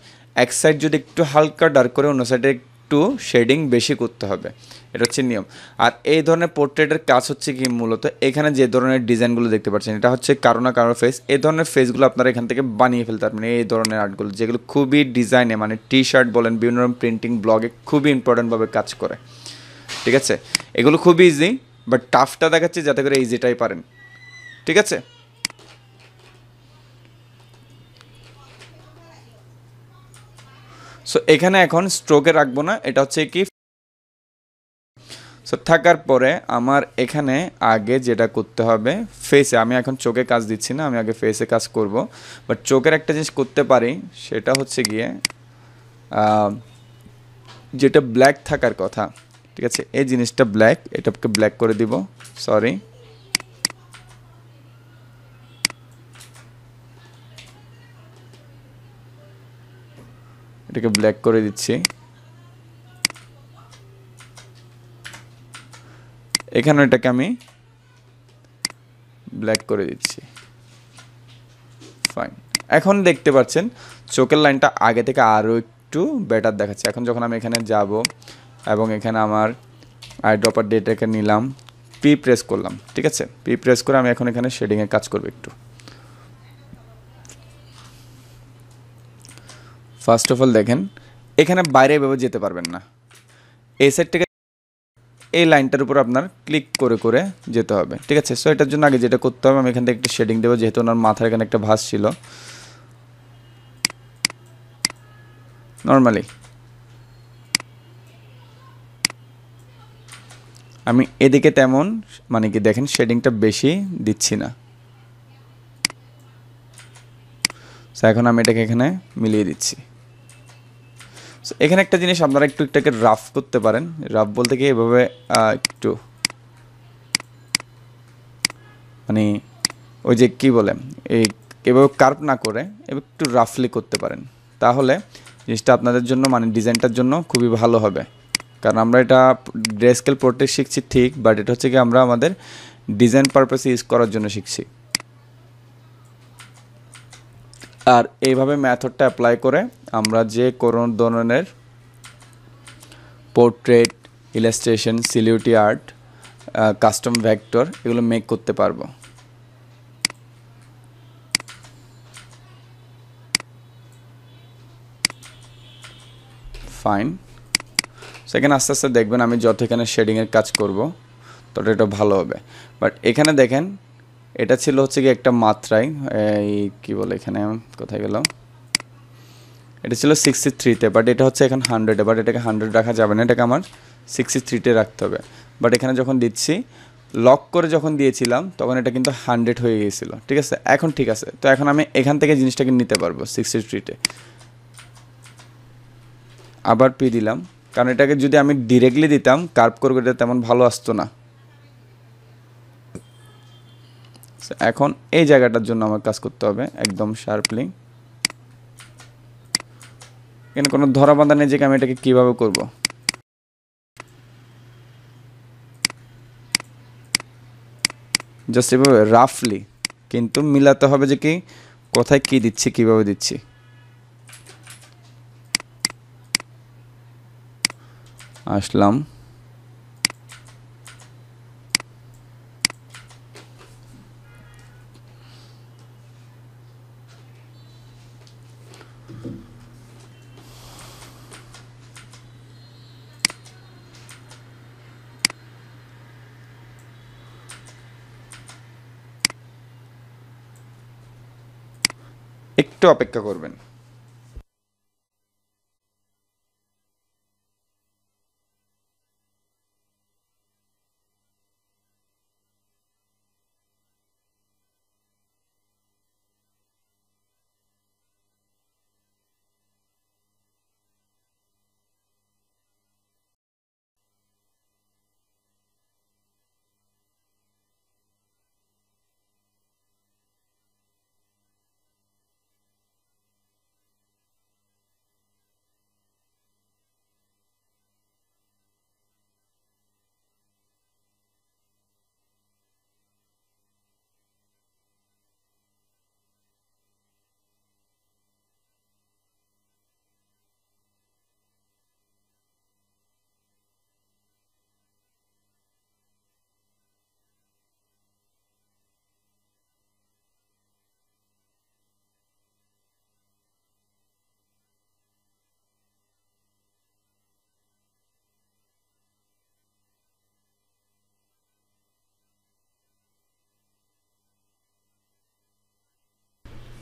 এক সাইড যদি একটু হালকা ডার্ক করে অন্য সাইডে একটু শেডিং বেশি করতে হবে এটা হচ্ছে নিয়ম আর এই ধরনের পোর্ট্রেটের কাজ হচ্ছে কি মূলত এখানে যে ধরনের ডিজাইনগুলো দেখতে পাচ্ছেন এটা হচ্ছে কারো না কারো ফেস এই ধরনের ফেসগুলো আপনারা এখান থেকে বানিয়ে ফেলতে পারবেন এই ধরনের আর্টগুলো যেগুলো খুবই ডিজাইনে মানে টি শার্ট বলেন বিভিন্ন প্রিন্টিং ব্লগে খুবই ইম্পর্ট্যান্টভাবে কাজ করে ঠিক আছে এগুলো খুব ইজি বাট টাফটা দেখাচ্ছে যাতে করে ইজিটাই পারেন ঠিক আছে সো এখানে এখন স্ট্রোকে রাখবো না এটা হচ্ছে কি সো থাকার পরে আমার এখানে আগে যেটা করতে হবে ফেসে আমি এখন চোখে কাজ দিচ্ছি না আমি আগে ফেসে কাজ করব বাট চোখের একটা জিনিস করতে পারি সেটা হচ্ছে গিয়ে যেটা ব্ল্যাক থাকার কথা ঠিক আছে এই জিনিসটা ব্ল্যাক এটাকে ব্ল্যাক করে দিব সরি এটাকে ব্ল্যাক করে দিচ্ছি এখানে এটাকে আমি ব্ল্যাক করে দিচ্ছি ফাইন এখন দেখতে পাচ্ছেন চোখের লাইনটা আগে থেকে আরও একটু বেটার দেখাচ্ছে এখন যখন আমি এখানে যাব এবং এখানে আমার আইড্রপার ডেটাকে নিলাম পি প্রেস করলাম ঠিক আছে পি প্রেস করে আমি এখন এখানে শেডিংয়ে কাজ করবো একটু ফার্স্ট অফ অল দেখেন এখানে বাইরে এভাবে যেতে পারবেন না এই সাইড থেকে এই লাইনটার উপর আপনার ক্লিক করে করে যেতে হবে ঠিক আছে সো এটার জন্য আগে যেটা করতে হবে আমি এখান থেকে একটা শেডিং দেবো যেহেতু ওনার মাথার এখানে একটা ভাস ছিল নর্মালি আমি এদিকে তেমন মানে কি দেখেন শেডিংটা বেশি দিচ্ছি না সো এখন আমি এটাকে এখানে মিলিয়ে দিচ্ছি সো এখানে একটা জিনিস আপনারা একটু এটাকে রাফ করতে পারেন রাফ বলতে কি এভাবে একটু মানে ওই যে কি বলে এই এভাবে কার্প না করে একটু রাফলি করতে পারেন তাহলে জিনিসটা আপনাদের জন্য মানে ডিজাইনটার জন্য খুবই ভালো হবে কারণ আমরা এটা ড্রেসকেল স্কেল প্রোটেক্ট শিখছি ঠিক বাট এটা হচ্ছে কি আমরা আমাদের ডিজাইন পারপাসে ইউজ করার জন্য শিখছি আর এইভাবে ম্যাথডটা অ্যাপ্লাই করে আমরা যে কোনো ধরনের portrait illustration silhouette art custom vector এগুলো মেক করতে পারবো ফাইন এখানে আস্তে আস্তে দেখবেন আমি যত এখানে শেডিংয়ের কাজ করব তত এটা ভালো হবে বাট এখানে দেখেন এটা ছিল হচ্ছে কি একটা মাত্রায় এই কী বলে এখানে কোথায় গেল এটা ছিল সিক্সটি থ্রিতে বাট এটা হচ্ছে এখন হান্ড্রেডে বাট এটাকে হান্ড্রেড রাখা যাবে না এটাকে আমার সিক্সটি থ্রিতে রাখতে হবে বাট এখানে যখন দিচ্ছি লক করে যখন দিয়েছিলাম তখন এটা কিন্তু হান্ড্রেড হয়ে গিয়েছিল ঠিক আছে এখন ঠিক আছে তো এখন আমি এখান থেকে জিনিসটাকে নিতে পারবো সিক্সটি থ্রিতে আবার পি দিলাম কারণ এটাকে যদি আমি ডিরেক্টলি দিতাম কার্ভ করবে এটা তেমন ভালো আসতো না এখন এই জায়গাটার জন্য আমার কাজ করতে হবে একদম শার্পলি এখানে কোনো ধরা বাঁধা নেই যে আমি এটাকে কীভাবে করব জাস্ট এভাবে রাফলি কিন্তু মিলাতে হবে যে কি কোথায় কি দিচ্ছি কিভাবে দিচ্ছি আসলাম একটু অপেক্ষা করবেন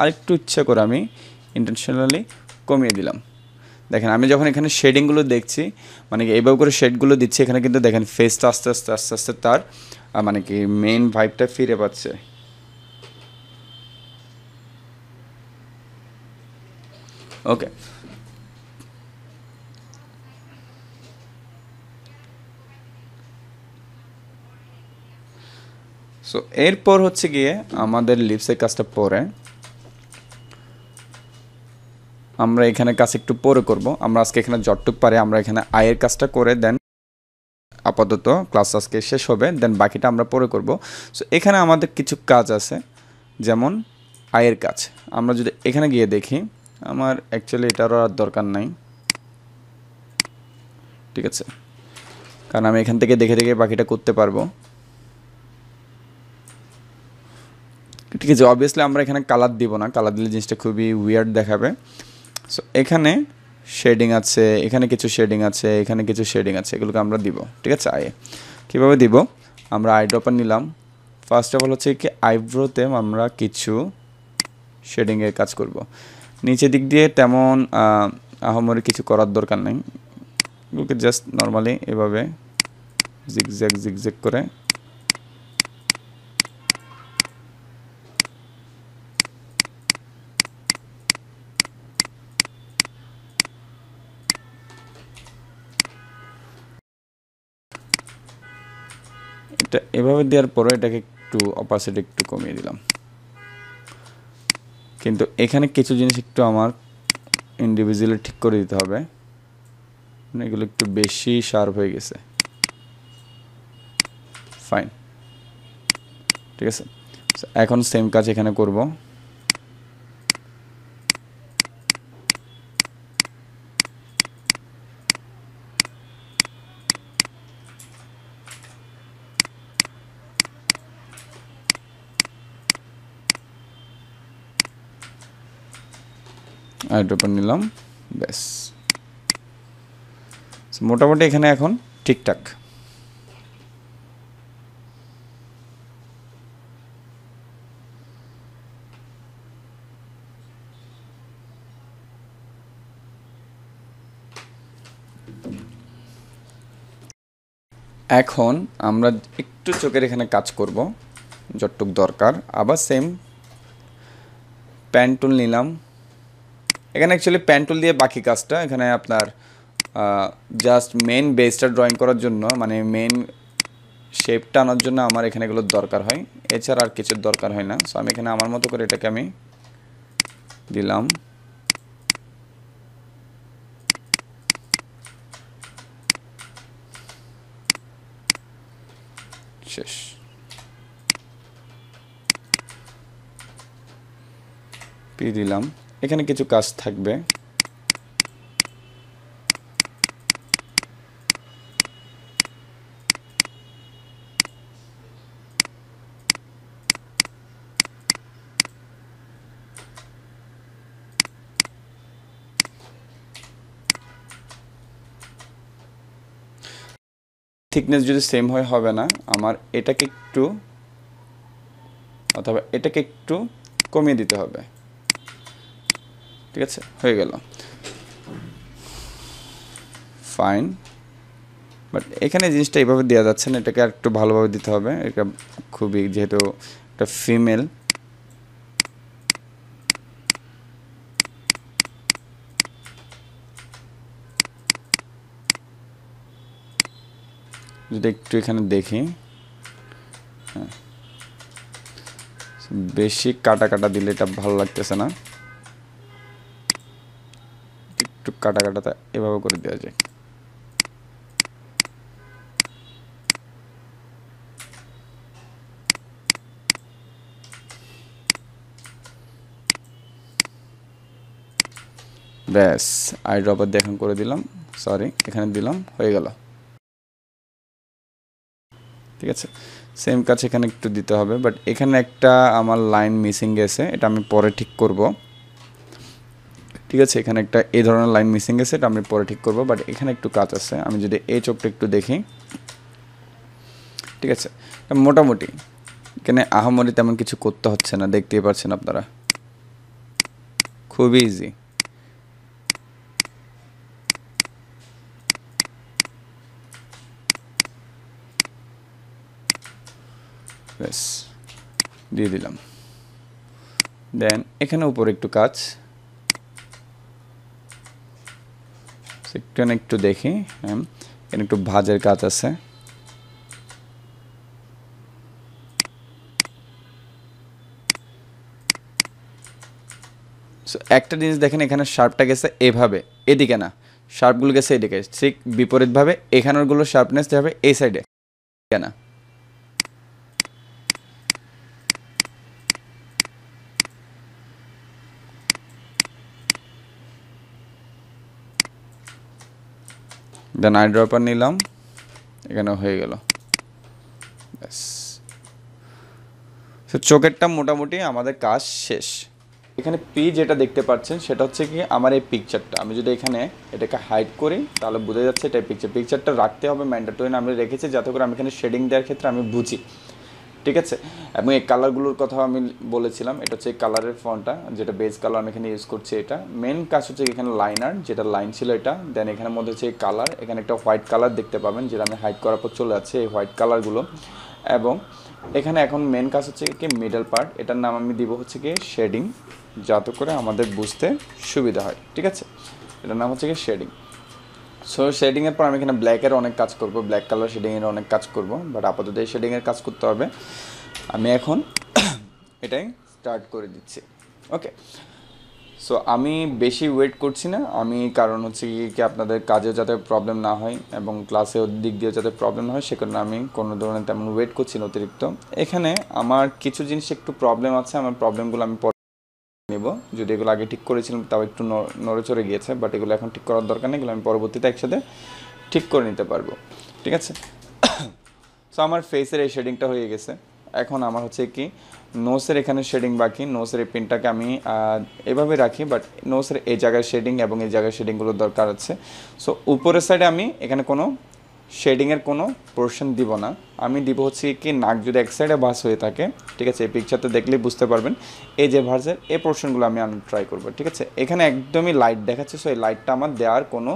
আরেকটু ইচ্ছা করে আমি ইন্টেনশনালি কমিয়ে দিলাম দেখেন আমি যখন এখানে শেডিংগুলো দেখছি মানে কি এইভাবে করে শেডগুলো দিচ্ছি এখানে কিন্তু দেখেন ফেসটা আস্তে আস্তে আস্তে আস্তে তার মানে কি মেন ভাইবটা ফিরে পাচ্ছে ওকে সো এরপর হচ্ছে গিয়ে আমাদের লিপসের কাজটা পরে আমরা এখানে কাজ একটু পরে করব আমরা আজকে এখানে যতটুক পারে আমরা এখানে আয়ের কাজটা করে দেন আপাতত ক্লাস আজকে শেষ হবে দেন বাকিটা আমরা পরে করব সো এখানে আমাদের কিছু কাজ আছে যেমন আয়ের কাজ আমরা যদি এখানে গিয়ে দেখি আমার অ্যাকচুয়ালি এটারও আর দরকার নাই ঠিক আছে কারণ আমি এখান থেকে দেখে দেখে বাকিটা করতে পারবো ঠিক আছে অবভিয়াসলি আমরা এখানে কালার দিব না কালার দিলে জিনিসটা খুবই উইয়ার্ড দেখাবে সো এখানে শেডিং আছে এখানে কিছু শেডিং আছে এখানে কিছু শেডিং আছে এগুলোকে আমরা দিব ঠিক আছে আয়ে কীভাবে দিব আমরা আইড্রপার নিলাম ফার্স্ট অফ অল হচ্ছে কি আইব্রোতে আমরা কিছু শেডিংয়ের কাজ করব। নিচে দিক দিয়ে তেমন আহমের কিছু করার দরকার নেই এগুলোকে জাস্ট নর্মালি এভাবে জিগজ্যাক জিগজ্যাক করে এটা এভাবে দেওয়ার পরে এটাকে একটু অপাসিটি একটু কমিয়ে দিলাম কিন্তু এখানে কিছু জিনিস একটু আমার ইন্ডিভিজুয়ালি ঠিক করে দিতে হবে মানে এগুলো একটু বেশি শার্প হয়ে গেছে ফাইন ঠিক আছে এখন সেম কাজ এখানে করবো আইড্রপার নিলাম ব্যাস মোটামুটি এখানে এখন ঠিকঠাক এখন আমরা একটু চোখের এখানে কাজ করব যতটুক দরকার আবার সেম প্যান্টুল নিলাম এখানে অ্যাকচুয়ালি প্যান্টুল দিয়ে বাকি কাজটা এখানে আপনার জাস্ট মেন বেসটা ড্রয়িং করার জন্য মানে মেন শেপটা আনার জন্য আমার এখানে এগুলোর দরকার হয় এছাড়া আর কিছুর দরকার হয় না সো আমি এখানে আমার মতো করে এটাকে আমি দিলাম শেষ দিলাম এখানে কিছু কাজ থাকবে থিকনেস যদি সেম হয় হবে না আমার এটাকে একটু অথবা এটাকে একটু কমিয়ে দিতে হবে ঠিক আছে হয়ে গেল ফাইন বাট এখানে জিনিসটা এইভাবে দেওয়া যাচ্ছে না এটাকে আর একটু ভালোভাবে দিতে হবে এটা খুবই যেহেতু একটা ফিমেল যদি একটু এখানে দেখি হ্যাঁ। বেশি কাটা কাটা দিলে এটা ভালো লাগতেছে না কাটা কাটাটা এভাবে করে দেওয়া যায় ব্যাস আই ড্রপার দিয়ে এখন করে দিলাম সরি এখানে দিলাম হয়ে গেল ঠিক আছে সেম কাজ এখানে একটু দিতে হবে বাট এখানে একটা আমার লাইন মিসিং গেছে এটা আমি পরে ঠিক করব ঠিক আছে এখানে একটা এই ধরনের লাইন মিসিং আছে এটা আমি পরে ঠিক করবো বাট এখানে একটু কাজ আছে আমি যদি এই চোখটা একটু দেখি ঠিক আছে মোটামুটি এখানে আহামরি তেমন কিছু করতে হচ্ছে না দেখতেই পাচ্ছেন আপনারা খুবই ইজি দিয়ে দিলাম দেন এখানে উপরে একটু কাজ সেখানে একটু দেখি হ্যাঁ, এখানে একটু ভাজের কাজ আছে সো একটা জিনিস দেখেন এখানে শার্পটা গেছে এভাবে এদিকে না শার্পগুলো গেছে এদিকে ঠিক বিপরীতভাবে এখানেরগুলো শার্পনেস যাবে এই সাইডে কেনা দেন আই ড্রপার নিলাম এখানে হয়ে গেল ব্যাস তো চোখেরটা মোটামুটি আমাদের কাজ শেষ এখানে পি যেটা দেখতে পাচ্ছেন সেটা হচ্ছে কি আমার এই পিকচারটা আমি যদি এখানে এটাকে হাইড করি তাহলে বোঝা যাচ্ছে এটা পিকচার পিকচারটা রাখতে হবে ম্যান্ডেটরি আমি রেখেছি যাতে করে আমি এখানে শেডিং দেওয়ার ক্ষেত্রে আমি বুঝি ঠিক আছে এবং এই কালারগুলোর কথাও আমি বলেছিলাম এটা হচ্ছে কালারের ফোনটা যেটা বেস কালার আমি এখানে ইউজ করছি এটা মেন কাজ হচ্ছে এখানে লাইনার যেটা লাইন ছিল এটা দেন এখানের মধ্যে হচ্ছে কালার এখানে একটা হোয়াইট কালার দেখতে পাবেন যেটা আমি হাইড করার পর চলে যাচ্ছে এই হোয়াইট কালারগুলো এবং এখানে এখন মেন কাজ হচ্ছে কি মিডল পার্ট এটার নাম আমি দিব হচ্ছে কি শেডিং যাতে করে আমাদের বুঝতে সুবিধা হয় ঠিক আছে এটার নাম হচ্ছে কি শেডিং সো শেডিংয়ের পর আমি এখানে ব্ল্যাকের অনেক কাজ করব ব্ল্যাক কালার শেডিংয়ের অনেক কাজ করব বাট আপাতত এই শেডিংয়ের কাজ করতে হবে আমি এখন এটাই স্টার্ট করে দিচ্ছি ওকে সো আমি বেশি ওয়েট করছি না আমি কারণ হচ্ছে কি আপনাদের কাজেও যাতে প্রবলেম না হয় এবং ক্লাসের দিক দিয়েও যাতে প্রবলেম না হয় সে কারণে আমি কোনো ধরনের তেমন ওয়েট করছি না অতিরিক্ত এখানে আমার কিছু জিনিস একটু প্রবলেম আছে আমার প্রবলেমগুলো আমি নেব যদি এগুলো আগে ঠিক করেছিলাম তাও একটু নড়ে চড়ে গিয়েছে বাট এগুলো এখন ঠিক করার দরকার নেই এগুলো আমি পরবর্তীতে একসাথে ঠিক করে নিতে পারবো ঠিক আছে সো আমার ফেসের এই শেডিংটা হয়ে গেছে এখন আমার হচ্ছে কি নোসের এখানে শেডিং বাকি নোসের এই পিনটাকে আমি এভাবে রাখি বাট নোসের এই জায়গায় শেডিং এবং এই জায়গায় শেডিংগুলোর দরকার আছে সো উপরের সাইডে আমি এখানে কোনো শেডিংয়ের কোনো পোর্শন দিব না আমি দিব হচ্ছে কি নাক যদি এক সাইডে বাস হয়ে থাকে ঠিক আছে এই পিকচারটা দেখলেই বুঝতে পারবেন এই যে ভার্সের এই পোর্শনগুলো আমি আমি ট্রাই করবো ঠিক আছে এখানে একদমই লাইট দেখাচ্ছে সো এই লাইটটা আমার দেওয়ার কোনো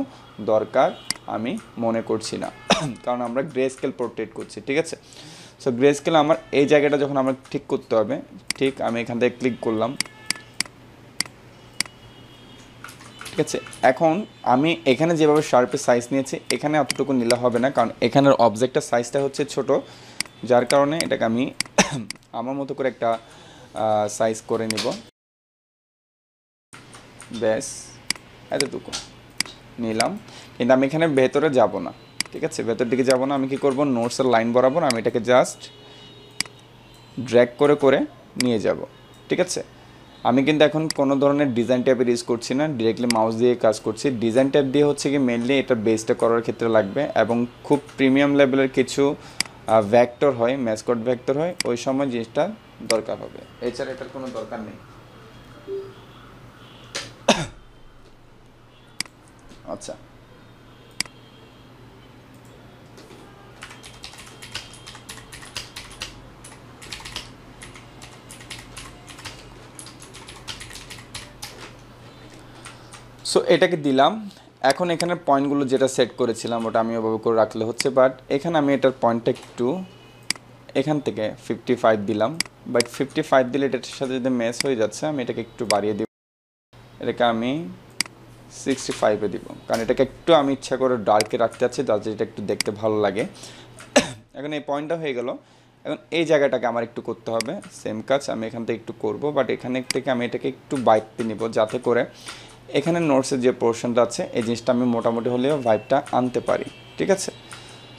দরকার আমি মনে করছি না কারণ আমরা গ্রে স্কেল পোর্ট্রেট করছি ঠিক আছে সো গ্রে স্কেল আমার এই জায়গাটা যখন আমার ঠিক করতে হবে ঠিক আমি এখান থেকে ক্লিক করলাম ঠিক আছে এখন আমি এখানে যেভাবে শার্পের সাইজ নিয়েছি এখানে অতটুকু নিলে হবে না কারণ এখানের অবজেক্টের সাইজটা হচ্ছে ছোট যার কারণে এটাকে আমি আমার মতো করে একটা সাইজ করে নিব ব্যাস এতটুকু নিলাম কিন্তু আমি এখানে ভেতরে যাব না ঠিক আছে ভেতর দিকে যাব না আমি কি করব নোটসের লাইন বরাবর আমি এটাকে জাস্ট ড্র্যাগ করে করে নিয়ে যাব ঠিক আছে আমি কিন্তু এখন কোনো ধরনের ডিজাইন ট্যাপের ইউজ করছি না ডিরেক্টলি মাউস দিয়ে কাজ করছি ডিজাইন ট্যাপ দিয়ে হচ্ছে কি মেনলি এটা বেসটা করার ক্ষেত্রে লাগবে এবং খুব প্রিমিয়াম লেভেলের কিছু ভ্যাক্টর হয় ম্যাসকট ভ্যাক্টর হয় ওই সময় জিনিসটা দরকার হবে এছাড়া এটার কোনো দরকার নেই আচ্ছা সো এটাকে দিলাম এখন এখানে পয়েন্টগুলো যেটা সেট করেছিলাম ওটা আমি ওভাবে করে রাখলে হচ্ছে বাট এখানে আমি এটার পয়েন্টটা একটু এখান থেকে ফিফটি ফাইভ দিলাম বাট ফিফটি ফাইভ দিলে এটার সাথে যদি মেস হয়ে যাচ্ছে আমি এটাকে একটু বাড়িয়ে দিব এটাকে আমি সিক্সটি ফাইভে দিব কারণ এটাকে একটু আমি ইচ্ছা করে ডার্কে রাখতে চাচ্ছি যাতে এটা একটু দেখতে ভালো লাগে এখন এই পয়েন্টটা হয়ে গেল এখন এই জায়গাটাকে আমার একটু করতে হবে সেম কাজ আমি এখান থেকে একটু করব বাট এখানে থেকে আমি এটাকে একটু বাইকতে নিব যাতে করে এখানে নোটসের যে পোর্শনটা আছে এই জিনিসটা আমি মোটামুটি হলেও ভাইবটা আনতে পারি ঠিক আছে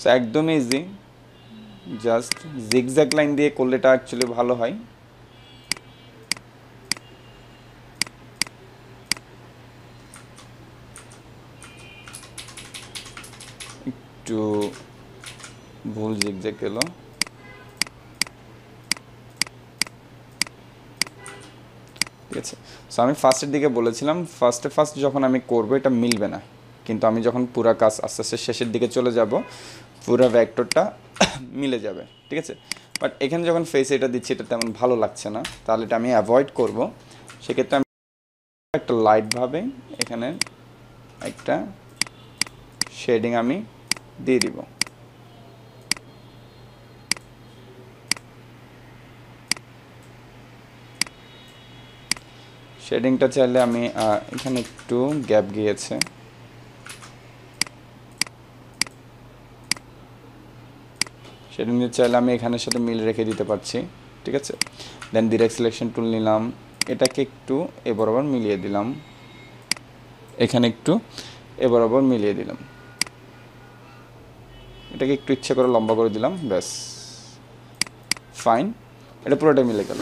সো একদম ইজি জাস্ট জিগজ্যাগ লাইন দিয়ে করলে এটা অ্যাকচুয়ালি ভালো হয় একটু ভুল জিগজ্যাক এলো ঠিক আছে সো আমি ফার্স্টের দিকে বলেছিলাম ফার্স্টে ফার্স্ট যখন আমি করব এটা মিলবে না কিন্তু আমি যখন পুরা কাজ আস্তে আস্তে শেষের দিকে চলে যাব পুরো ভ্যাক্টরটা মিলে যাবে ঠিক আছে বাট এখানে যখন ফেস এটা দিচ্ছি এটা তেমন ভালো লাগছে না তাহলে এটা আমি অ্যাভয়েড করব সেক্ষেত্রে আমি একটা লাইটভাবে এখানে একটা শেডিং আমি দিয়ে দিব শেডিংটা চাইলে আমি এখানে একটু গ্যাপ গিয়েছে শেডিং চাইলে আমি এখানের সাথে মিল রেখে দিতে পারছি ঠিক আছে দেন ডিরেক্ট সিলেকশন টুল নিলাম এটাকে একটু এ বরাবর মিলিয়ে দিলাম এখানে একটু এ বরাবর মিলিয়ে দিলাম এটাকে একটু ইচ্ছে করে লম্বা করে দিলাম ব্যাস ফাইন এটা পুরোটাই মিলে গেল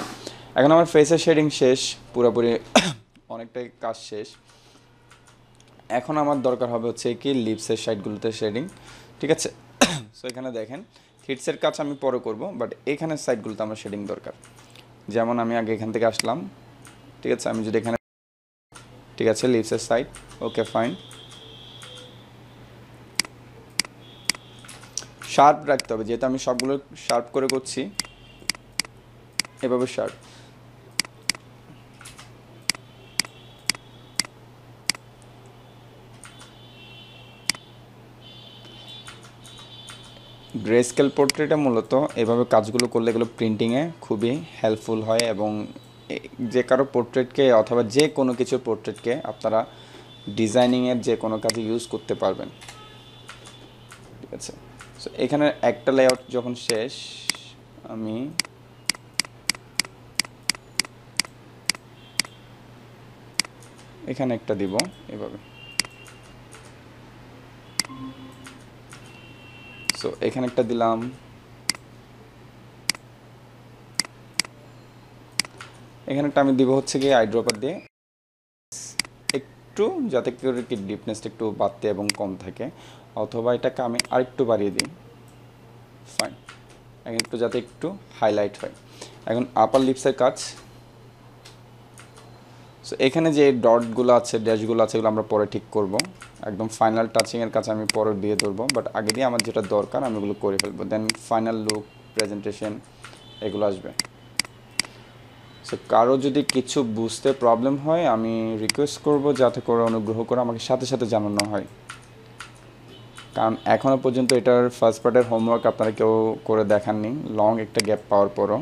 এখন আমার ফেসের শেডিং শেষ পুরোপুরি অনেকটাই কাজ শেষ এখন আমার দরকার হবে হচ্ছে কি লিপসের সাইডগুলোতে শেডিং ঠিক আছে সো এখানে দেখেন হিটসের কাজ আমি পরে করব বাট এখানের সাইডগুলোতে আমার শেডিং দরকার যেমন আমি আগে এখান থেকে আসলাম ঠিক আছে আমি যদি এখানে ঠিক আছে লিপসের সাইড ওকে ফাইন শার্প রাখতে হবে যেহেতু আমি সবগুলো শার্প করে করছি এভাবে শার্প গ্রেস্কেল পোর্ট্রেটে মূলত এভাবে কাজগুলো করলে এগুলো প্রিন্টিংয়ে খুবই হেল্পফুল হয় এবং যে কারো পোর্ট্রেটকে অথবা যে কোনো কিছু পোর্ট্রেটকে আপনারা ডিজাইনিংয়ের যে কোনো কাজে ইউজ করতে পারবেন ঠিক আছে সো এখানে একটা লেআউট যখন শেষ আমি এখানে একটা দিব এভাবে সো এখানে একটা দিলাম এখানে একটা আমি দিব হচ্ছে গিয়ে আইড্রপার দিয়ে একটু যাতে করে কি ডিপনেসটা একটু বাড়তে এবং কম থাকে অথবা এটাকে আমি আরেকটু বাড়িয়ে দিই ফাইন এখন একটু যাতে একটু হাইলাইট হয় এখন আপার লিপসের কাজ সো এখানে যে ডটগুলো আছে ড্যাশগুলো আছে এগুলো আমরা পরে ঠিক করব একদম ফাইনাল টাচিংয়ের কাছে আমি পরে দিয়ে ধরবো বাট আগে দিয়ে আমার যেটা দরকার আমি ওগুলো করে ফেলবো দেন ফাইনাল লুক প্রেজেন্টেশন এগুলো আসবে সো কারো যদি কিছু বুঝতে প্রবলেম হয় আমি রিকোয়েস্ট করব যাতে করে অনুগ্রহ করে আমাকে সাথে সাথে জানানো হয় কারণ এখনও পর্যন্ত এটার ফার্স্ট পার্টের হোমওয়ার্ক আপনারা কেউ করে দেখাননি লং একটা গ্যাপ পাওয়ার পরও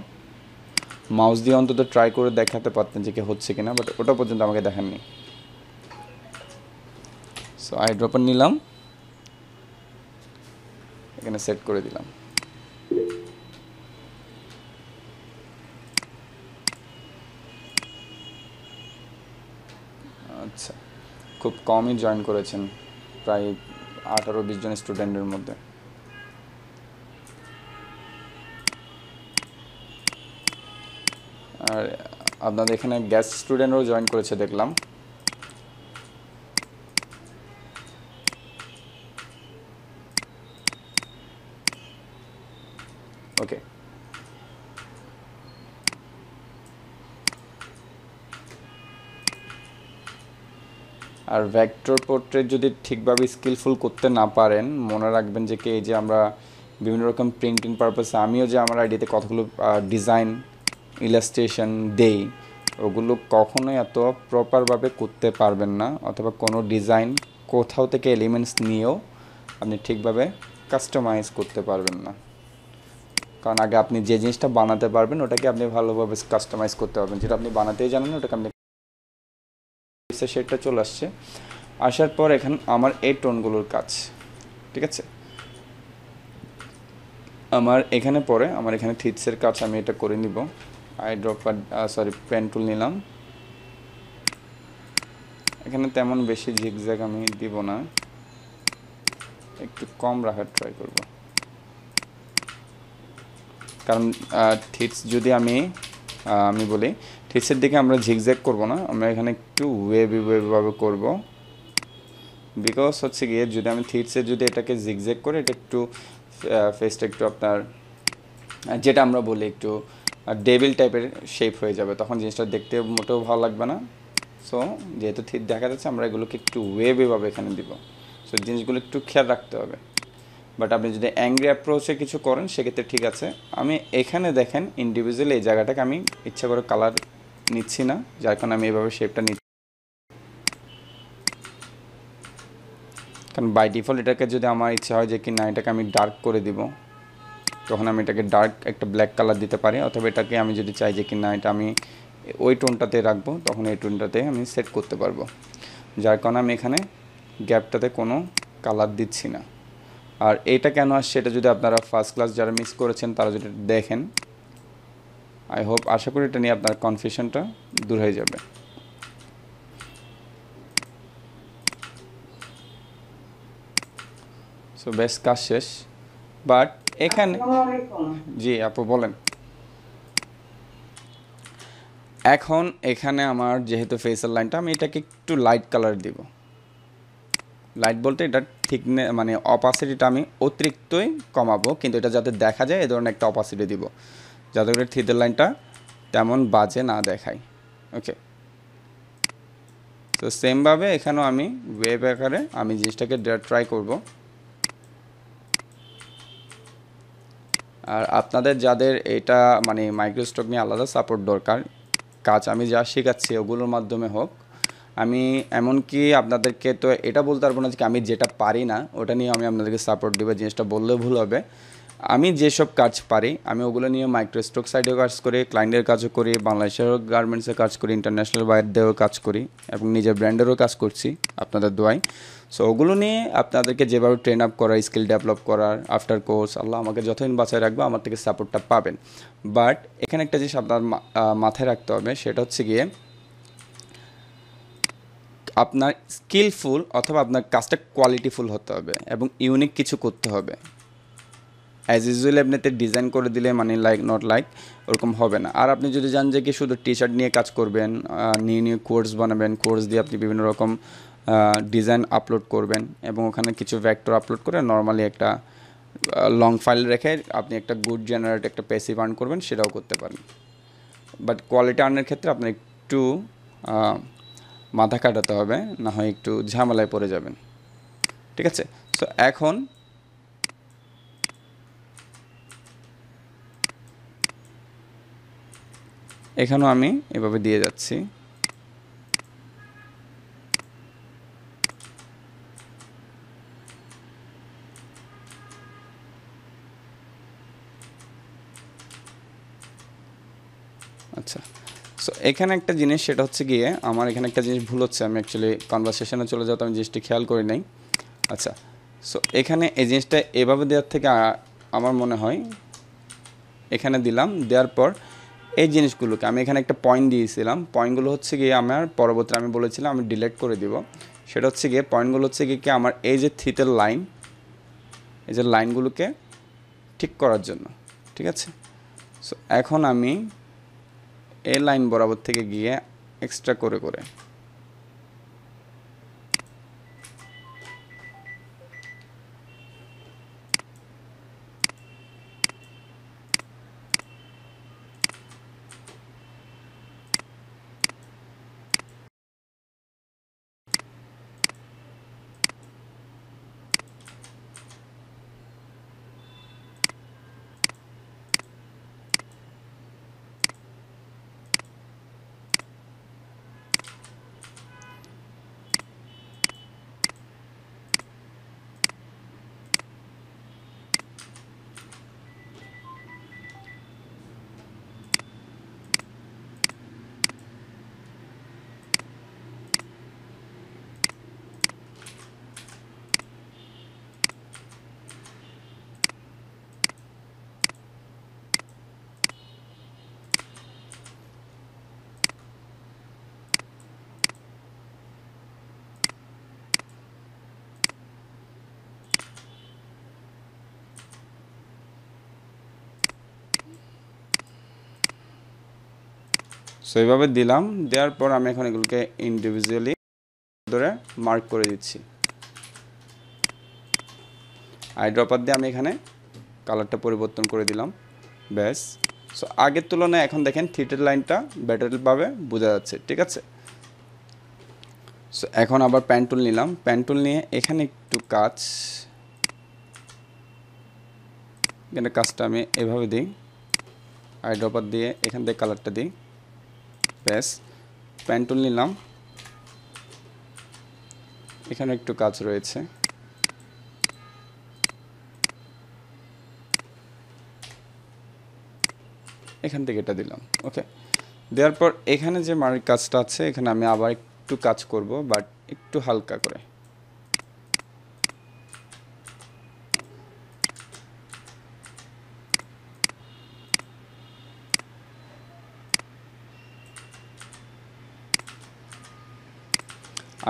মাউস দিয়ে অন্তত ট্রাই করে দেখাতে পারতেন যে কি হচ্ছে কিনা বাট ওটা পর্যন্ত আমাকে দেখাননি সো আই ড্রপার নিলাম এখানে সেট করে দিলাম আচ্ছা খুব কমই জয়েন করেছেন প্রায় আঠারো বিশ জন স্টুডেন্টের মধ্যে আর আপনাদের এখানে গ্যাস স্টুডেন্টও জয়েন করেছে দেখলাম ওকে আর ভ্যাক্টর পোর্ট্রেট যদি ঠিকভাবে স্কিলফুল করতে না পারেন মনে রাখবেন যে কি এই যে আমরা বিভিন্ন রকম প্রিন্টিং পারপাসে আমিও যে আমার আইডিতে কতগুলো ডিজাইন ইলাস্ট্রেশন দেই ওগুলো কখনোই এত প্রপারভাবে করতে পারবেন না অথবা কোনো ডিজাইন কোথাও থেকে এলিমেন্টস নিয়েও আপনি ঠিকভাবে কাস্টমাইজ করতে পারবেন না কারণ আগে আপনি যে জিনিসটা বানাতে পারবেন ওটাকে আপনি ভালোভাবে কাস্টমাইজ করতে পারবেন যেটা আপনি বানাতেই জানেন ওটাকে আপনি শেডটা চলে আসছে আসার পর এখন আমার এই টোনগুলোর কাজ ঠিক আছে আমার এখানে পরে আমার এখানে থিটসের কাজ আমি এটা করে নিব আই সরি পেন টুল নিলাম এখানে তেমন বেশি ঝিকঝ্যাক আমি দিব না একটু কম রাখার ট্রাই করব কারণ থিটস যদি আমি আমি বলি থিটসের দিকে আমরা ঝিকঝ্যাক করব না আমরা এখানে একটু ওয়েবি ওয়েবভাবে করব বিকজ হচ্ছে গিয়ে যদি আমি থিটসের যদি এটাকে জিগজ্যাক করে এটা একটু ফেসটা একটু আপনার যেটা আমরা বলি একটু ডেভিল টাইপের শেপ হয়ে যাবে তখন জিনিসটা দেখতে মোটেও ভালো লাগবে না সো যেহেতু ঠিক দেখা যাচ্ছে আমরা এগুলোকে একটু ওয়েভেভাবে এখানে দিব সো জিনিসগুলো একটু খেয়াল রাখতে হবে বাট আপনি যদি অ্যাংরি অ্যাপ্রোচে কিছু করেন সেক্ষেত্রে ঠিক আছে আমি এখানে দেখেন ইন্ডিভিজুয়ালি এই জায়গাটাকে আমি ইচ্ছা করে কালার নিচ্ছি না যার কারণে আমি এভাবে শেপটা নিচ্ছি কারণ বাই ডিফল্ট এটাকে যদি আমার ইচ্ছা হয় যে কি না এটাকে আমি ডার্ক করে দিব তখন আমি এটাকে ডার্ক একটা ব্ল্যাক কালার দিতে পারি অথবা এটাকে আমি যদি চাই যে কি না এটা আমি ওই টোনটাতে রাখবো তখন এই টোনটাতে আমি সেট করতে পারবো যার কারণে আমি এখানে গ্যাপটাতে কোনো কালার দিচ্ছি না আর এটা কেন আসছে এটা যদি আপনারা ফার্স্ট ক্লাস যারা মিস করেছেন তারা যদি দেখেন আই হোপ আশা করি এটা নিয়ে আপনার কনফিউশনটা দূর হয়ে যাবে সো বেশ কাজ শেষ বাট এখানে জি আপু বলেন এখন এখানে আমার যেহেতু ফেসের লাইনটা আমি এটাকে একটু লাইট কালার দিব লাইট বলতে এটা ঠিক মানে অপাসিটিটা আমি অতিরিক্তই কমাবো কিন্তু এটা যাতে দেখা যায় এ ধরনের একটা অপাসিটি দিব যাতে করে থ্রিদের লাইনটা তেমন বাজে না দেখায় ওকে তো সেমভাবে এখানেও আমি ওয়েব আকারে আমি জিনিসটাকে ট্রাই করবো আর আপনাদের যাদের এটা মানে মাইক্রোস্টক নিয়ে আলাদা সাপোর্ট দরকার কাজ আমি যা শেখাচ্ছি ওগুলোর মাধ্যমে হোক আমি এমনকি আপনাদেরকে তো এটা বলতে পারবো না যে আমি যেটা পারি না ওটা নিয়ে আমি আপনাদেরকে সাপোর্ট দেবো জিনিসটা বললেও ভুল হবে আমি যেসব কাজ পারি আমি ওগুলো নিয়ে মাইক্রোস্টক সাইডেও কাজ করি ক্লায়েন্টের কাজও করি বাংলাদেশেরও গার্মেন্টসের কাজ করি ইন্টারন্যাশনাল বাইরেও কাজ করি এবং নিজের ব্র্যান্ডেরও কাজ করছি আপনাদের দোয়ায় সো ওগুলো নিয়ে আপনাদেরকে যেভাবে ট্রেন আপ করার স্কিল ডেভেলপ করার আফটার কোর্স আল্লাহ আমাকে যতদিন বাঁচায় রাখবো আমার থেকে সাপোর্টটা পাবেন বাট এখানে একটা জিনিস আপনার মাথায় রাখতে হবে সেটা হচ্ছে গিয়ে আপনার স্কিলফুল অথবা আপনার কাজটা কোয়ালিটিফুল হতে হবে এবং ইউনিক কিছু করতে হবে অ্যাজ আপনি আপনাতে ডিজাইন করে দিলে মানে লাইক নট লাইক ওরকম হবে না আর আপনি যদি জান যে কি শুধু টি শার্ট নিয়ে কাজ করবেন নিয়ে নিয়ে কোর্স বানাবেন কোর্স দিয়ে আপনি বিভিন্ন রকম ডিজাইন আপলোড করবেন এবং ওখানে কিছু ভ্যাক্টর আপলোড করে নর্মালি একটা লং ফাইল রেখে আপনি একটা গুড জেনারেট একটা পেসিভ আর্ন করবেন সেটাও করতে পারেন বাট কোয়ালিটি আর্নের ক্ষেত্রে আপনার একটু মাথা কাটাতে হবে না হয় একটু ঝামেলায় পড়ে যাবেন ঠিক আছে সো এখন এখানেও আমি এভাবে দিয়ে যাচ্ছি এখানে একটা জিনিস সেটা হচ্ছে গিয়ে আমার এখানে একটা জিনিস ভুল হচ্ছে আমি অ্যাকচুয়ালি কনভারসেশনে চলে যাওয়া আমি জিনিসটি খেয়াল করি নাই আচ্ছা সো এখানে এই জিনিসটা এভাবে দেওয়ার থেকে আমার মনে হয় এখানে দিলাম দেওয়ার পর এই জিনিসগুলোকে আমি এখানে একটা পয়েন্ট দিয়েছিলাম পয়েন্টগুলো হচ্ছে গিয়ে আমার পরবর্তী আমি বলেছিলাম আমি ডিলেট করে দিব সেটা হচ্ছে গিয়ে পয়েন্টগুলো হচ্ছে গিয়ে কি আমার এই যে থিতের লাইন এই যে লাইনগুলোকে ঠিক করার জন্য ঠিক আছে সো এখন আমি এ লাইন বরাবর থেকে গিয়ে এক্সট্রা করে করে সো এইভাবে দিলাম দেওয়ার পর আমি এখন এগুলোকে ইন্ডিভিজুয়ালি ধরে মার্ক করে দিচ্ছি আই ড্রপার দিয়ে আমি এখানে কালারটা পরিবর্তন করে দিলাম ব্যাস সো আগের তুলনায় এখন দেখেন থিটের লাইনটা ব্যাটারিভাবে বোঝা যাচ্ছে ঠিক আছে সো এখন আবার প্যান্টুল নিলাম প্যান্টুল নিয়ে এখানে একটু কাজ এখানে কাজটা আমি এভাবে দিই আইড্রপার দিয়ে এখান থেকে কালারটা দিই ব্যাস প্যান্টুল নিলাম এখানে একটু কাজ রয়েছে এখান থেকে এটা দিলাম ওকে দেওয়ার পর এখানে যে মার কাজটা আছে এখানে আমি আবার একটু কাজ করব বাট একটু হালকা করে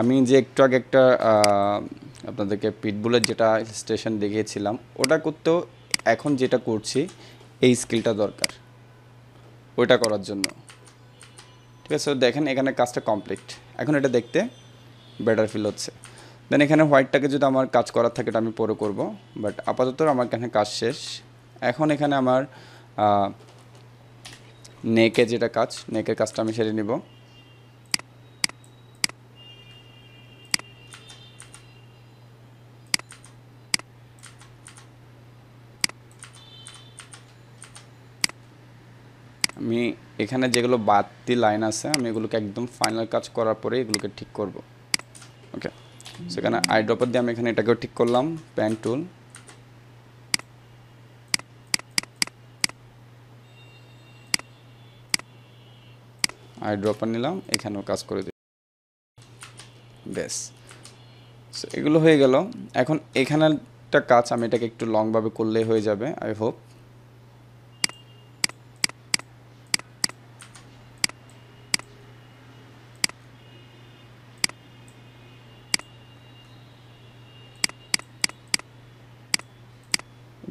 আমি যে একটু আগে একটা আপনাদেরকে পিটবুলের যেটা স্টেশন দেখিয়েছিলাম ওটা করতেও এখন যেটা করছি এই স্কিলটা দরকার ওইটা করার জন্য ঠিক আছে দেখেন এখানে কাজটা কমপ্লিট এখন এটা দেখতে বেটার ফিল হচ্ছে দেন এখানে হোয়াইটটাকে যদি আমার কাজ করার থাকে এটা আমি পরে করব বাট আপাতত আমার এখানে কাজ শেষ এখন এখানে আমার নেকে যেটা কাজ নেকের কাজটা আমি সেরে নিব আমি এখানে যেগুলো বাতি লাইন আছে আমি এগুলোকে একদম ফাইনাল কাজ করার পরে এগুলোকে ঠিক করব ওকে সেখানে আইড্রপার দিয়ে আমি এখানে এটাকেও ঠিক করলাম প্যান টুল ড্রপার নিলাম এখানেও কাজ করে দিই বেশ এগুলো হয়ে গেল এখন এখানে একটা কাজ আমি এটাকে একটু লংভাবে করলে হয়ে যাবে আই হোপ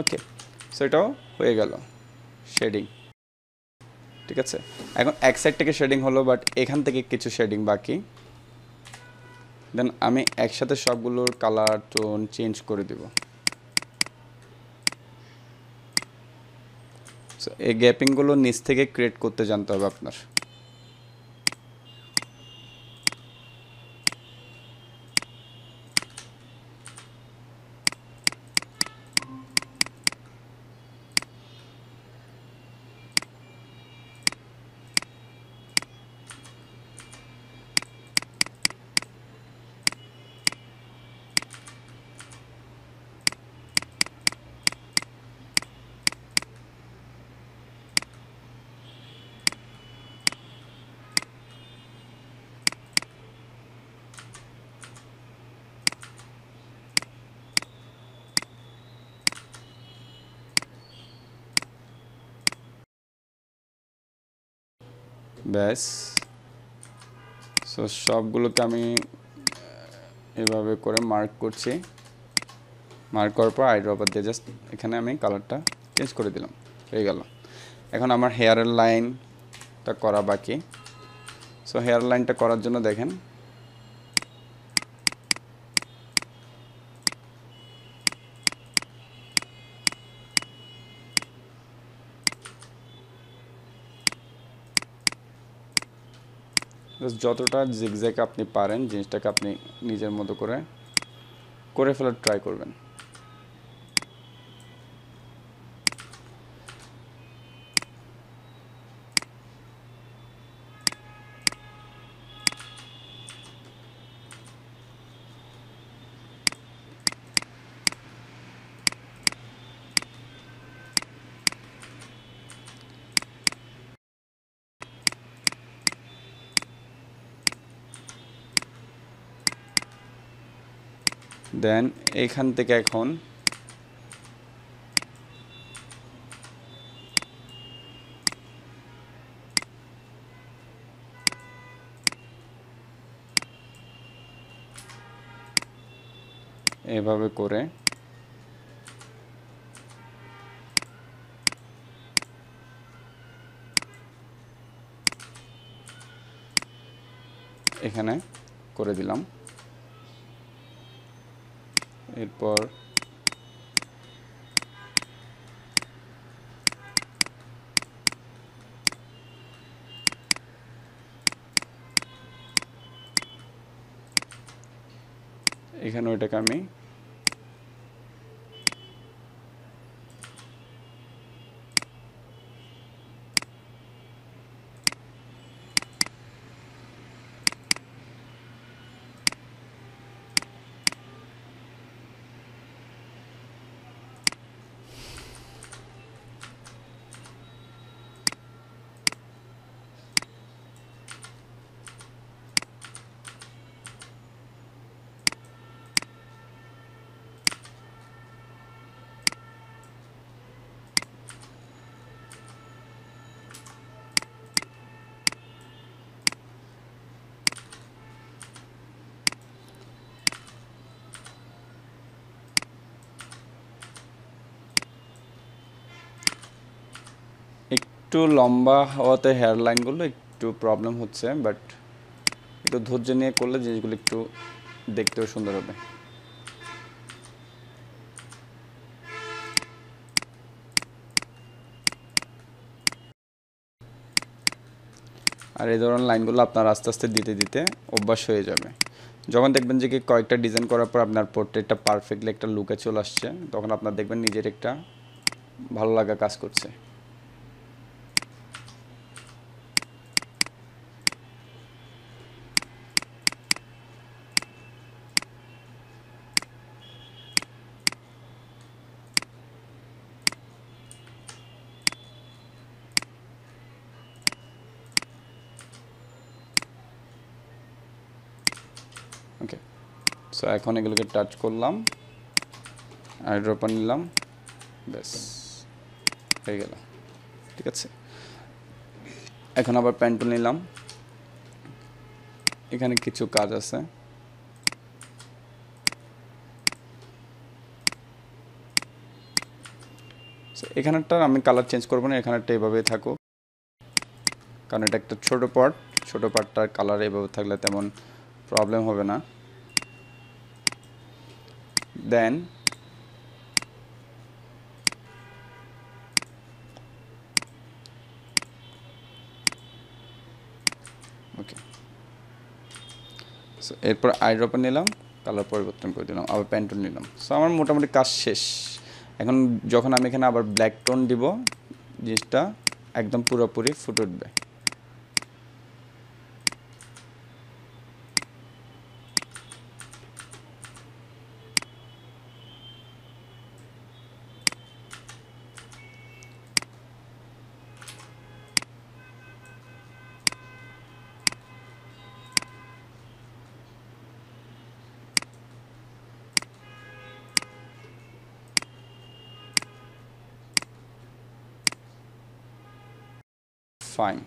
ওকে সেটাও হয়ে গেল শেডিং ঠিক আছে এখন এক সাইড থেকে শেডিং হলো বাট এখান থেকে কিছু শেডিং বাকি দেন আমি একসাথে সবগুলোর কালার টোন চেঞ্জ করে দেব এই গ্যাপিংগুলো নিচ থেকে ক্রিয়েট করতে জানতে হবে আপনার ব্যাস সো সবগুলোকে আমি এভাবে করে মার্ক করছি মার্ক করার পর আইড্রপার দিয়ে জাস্ট এখানে আমি কালারটা চেঞ্জ করে দিলাম হয়ে গেল এখন আমার হেয়ারের লাইনটা করা বাকি সো হেয়ার লাইনটা করার জন্য দেখেন যতটা জিগজ্যাক আপনি পারেন জিনিসটাকে আপনি নিজের মতো করে করে ফেলার ট্রাই করবেন দেন এইখান থেকে এখন এভাবে করে এখানে করে দিলাম এরপর এখানে ওইটাকে আমি একটু লম্বা হওয়াতে হেয়ার লাইনগুলো একটু প্রবলেম হচ্ছে বাট একটু ধৈর্য নিয়ে করলে জিনিসগুলো একটু দেখতেও সুন্দর হবে আর এই ধরনের লাইনগুলো আপনার আস্তে আস্তে দিতে দিতে অভ্যাস হয়ে যাবে যখন দেখবেন যে কি কয়েকটা ডিজাইন করার পর আপনার পোর্ট্রেটটা পারফেক্টলি একটা লুকে চলে আসছে তখন আপনার দেখবেন নিজের একটা ভালো লাগা কাজ করছে সো এখন এগুলোকে টাচ করলাম আইড্রপার নিলাম ব্যাস হয়ে গেল ঠিক আছে এখন আবার প্যান্টুল নিলাম এখানে কিছু কাজ আছে এখানেরটার আমি কালার চেঞ্জ করবো না এখানেরটা এভাবেই থাকুক কারণ এটা একটা ছোটো পার্ট ছোটো পার্টটার কালার এভাবে থাকলে তেমন প্রবলেম হবে না then ওকে সো এরপর আইড্রপার নিলাম কালার পরিবর্তন করে দিলাম আবার প্যান্টন নিলাম সো আমার মোটামুটি কাজ শেষ এখন যখন আমি এখানে আবার ব্ল্যাক টোন দিব জিনিসটা একদম পুরোপুরি ফুটে উঠবে fine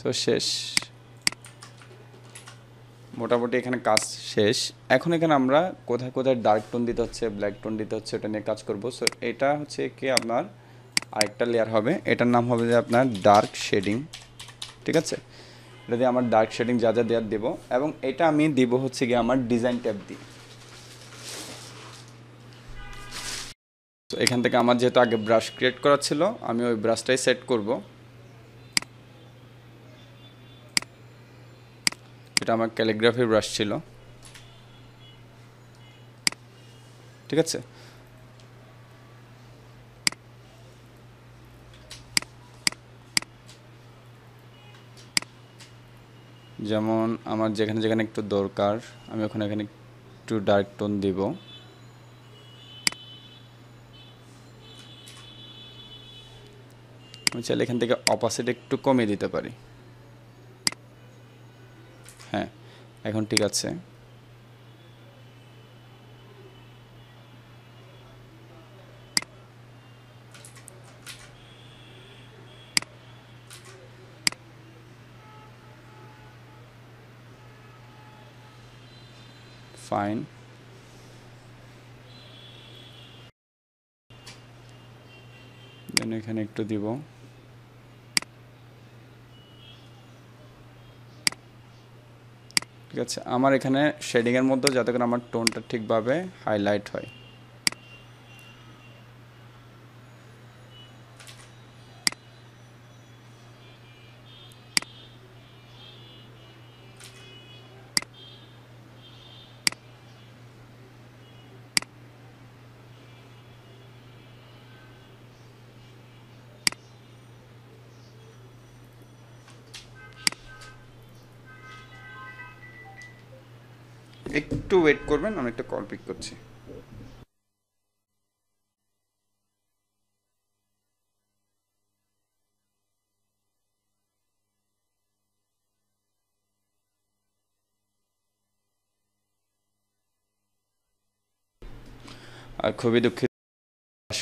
সো শেষ মোটামুটি এখানে কাজ শেষ এখন এখানে আমরা কোথায় কোথায় ডার্ক টোন দিতে হচ্ছে ব্ল্যাক টোন দিতে হচ্ছে এটা নিয়ে কাজ করব সো এটা হচ্ছে কি আপনার আরেকটা লেয়ার হবে এটার নাম হবে যে আপনার ডার্ক শেডিং ঠিক আছে এটা দিয়ে আমার ডার্ক শেডিং যা যা দেওয়ার দেবো এবং এটা আমি দেবো হচ্ছে গিয়ে আমার ডিজাইন ট্যাপ দিয়ে তো এখান থেকে আমার যেহেতু আগে ব্রাশ ক্রিয়েট করা ছিল আমি ওই ব্রাশটাই সেট করব এটা আমার ক্যালিগ্রাফি ব্রাশ ছিল ঠিক আছে যেমন আমার যেখানে যেখানে একটু দরকার আমি ওখানে এখানে একটু ডার্ক টোন দিব আমি চাইলে এখান থেকে অপাসিটি একটু কমিয়ে দিতে পারি হ্যাঁ এখন ঠিক আছে ফাইন এখানে একটু দিব ঠিক আছে আমার এখানে শেডিংয়ের মধ্যে যাতে করে আমার টোনটা ঠিকভাবে হাইলাইট হয় একটু ওয়েট করবেন আমি একটা কল পিক করছি আর খুবই দুঃখিত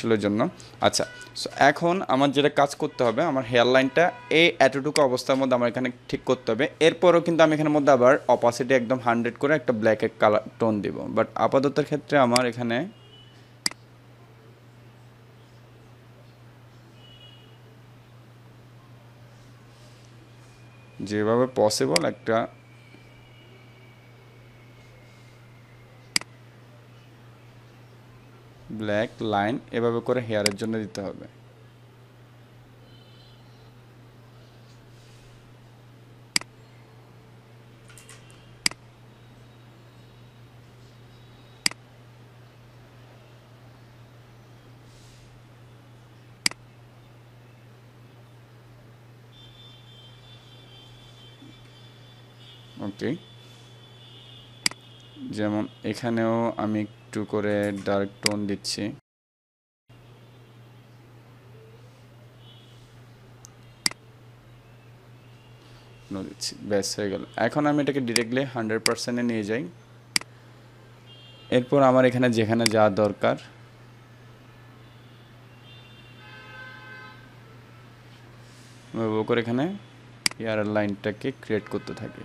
ফেসিয়ালের জন্য আচ্ছা সো এখন আমার যেটা কাজ করতে হবে আমার হেয়ার লাইনটা এই এতটুকু অবস্থার মধ্যে আমার এখানে ঠিক করতে হবে এরপরও কিন্তু আমি এখানের মধ্যে আবার অপাসিটি একদম হান্ড্রেড করে একটা ব্ল্যাকের কালার টোন দিব বাট আপাততের ক্ষেত্রে আমার এখানে যেভাবে পসিবল একটা ব্ল্যাক লাইন এভাবে করে হেয়ারের জন্য দিতে হবে Okay. যেমন এখানেও আমি একটু করে ডার্ক টোন দিচ্ছি দিচ্ছি হয়ে গেল এখন আমি এটাকে ডিরেক্টলি হান্ড্রেড পার্সেন্টে নিয়ে যাই এরপর আমার এখানে যেখানে যাওয়া দরকার করে এখানে এয়ার লাইনটাকে ক্রিয়েট করতে থাকি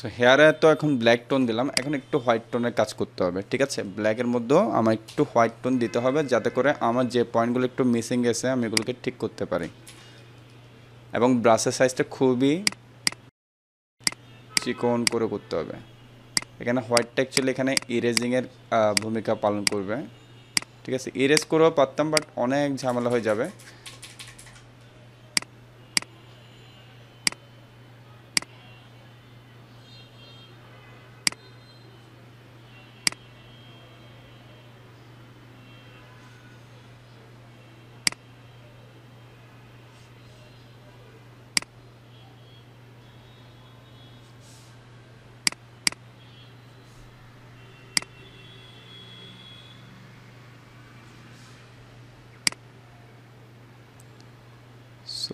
সো হেয়ারে তো এখন ব্ল্যাক টোন দিলাম এখন একটু হোয়াইট টোনের কাজ করতে হবে ঠিক আছে ব্ল্যাকের মধ্যেও আমার একটু হোয়াইট টোন দিতে হবে যাতে করে আমার যে পয়েন্টগুলো একটু মিসিং গেছে আমি এগুলোকে ঠিক করতে পারি এবং ব্রাশের সাইজটা খুবই চিকন করে করতে হবে এখানে হোয়াইটটা অ্যাকচুয়ালি এখানে ইরেজিংয়ের ভূমিকা পালন করবে ঠিক আছে ইরেজ করেও পারতাম বাট অনেক ঝামেলা হয়ে যাবে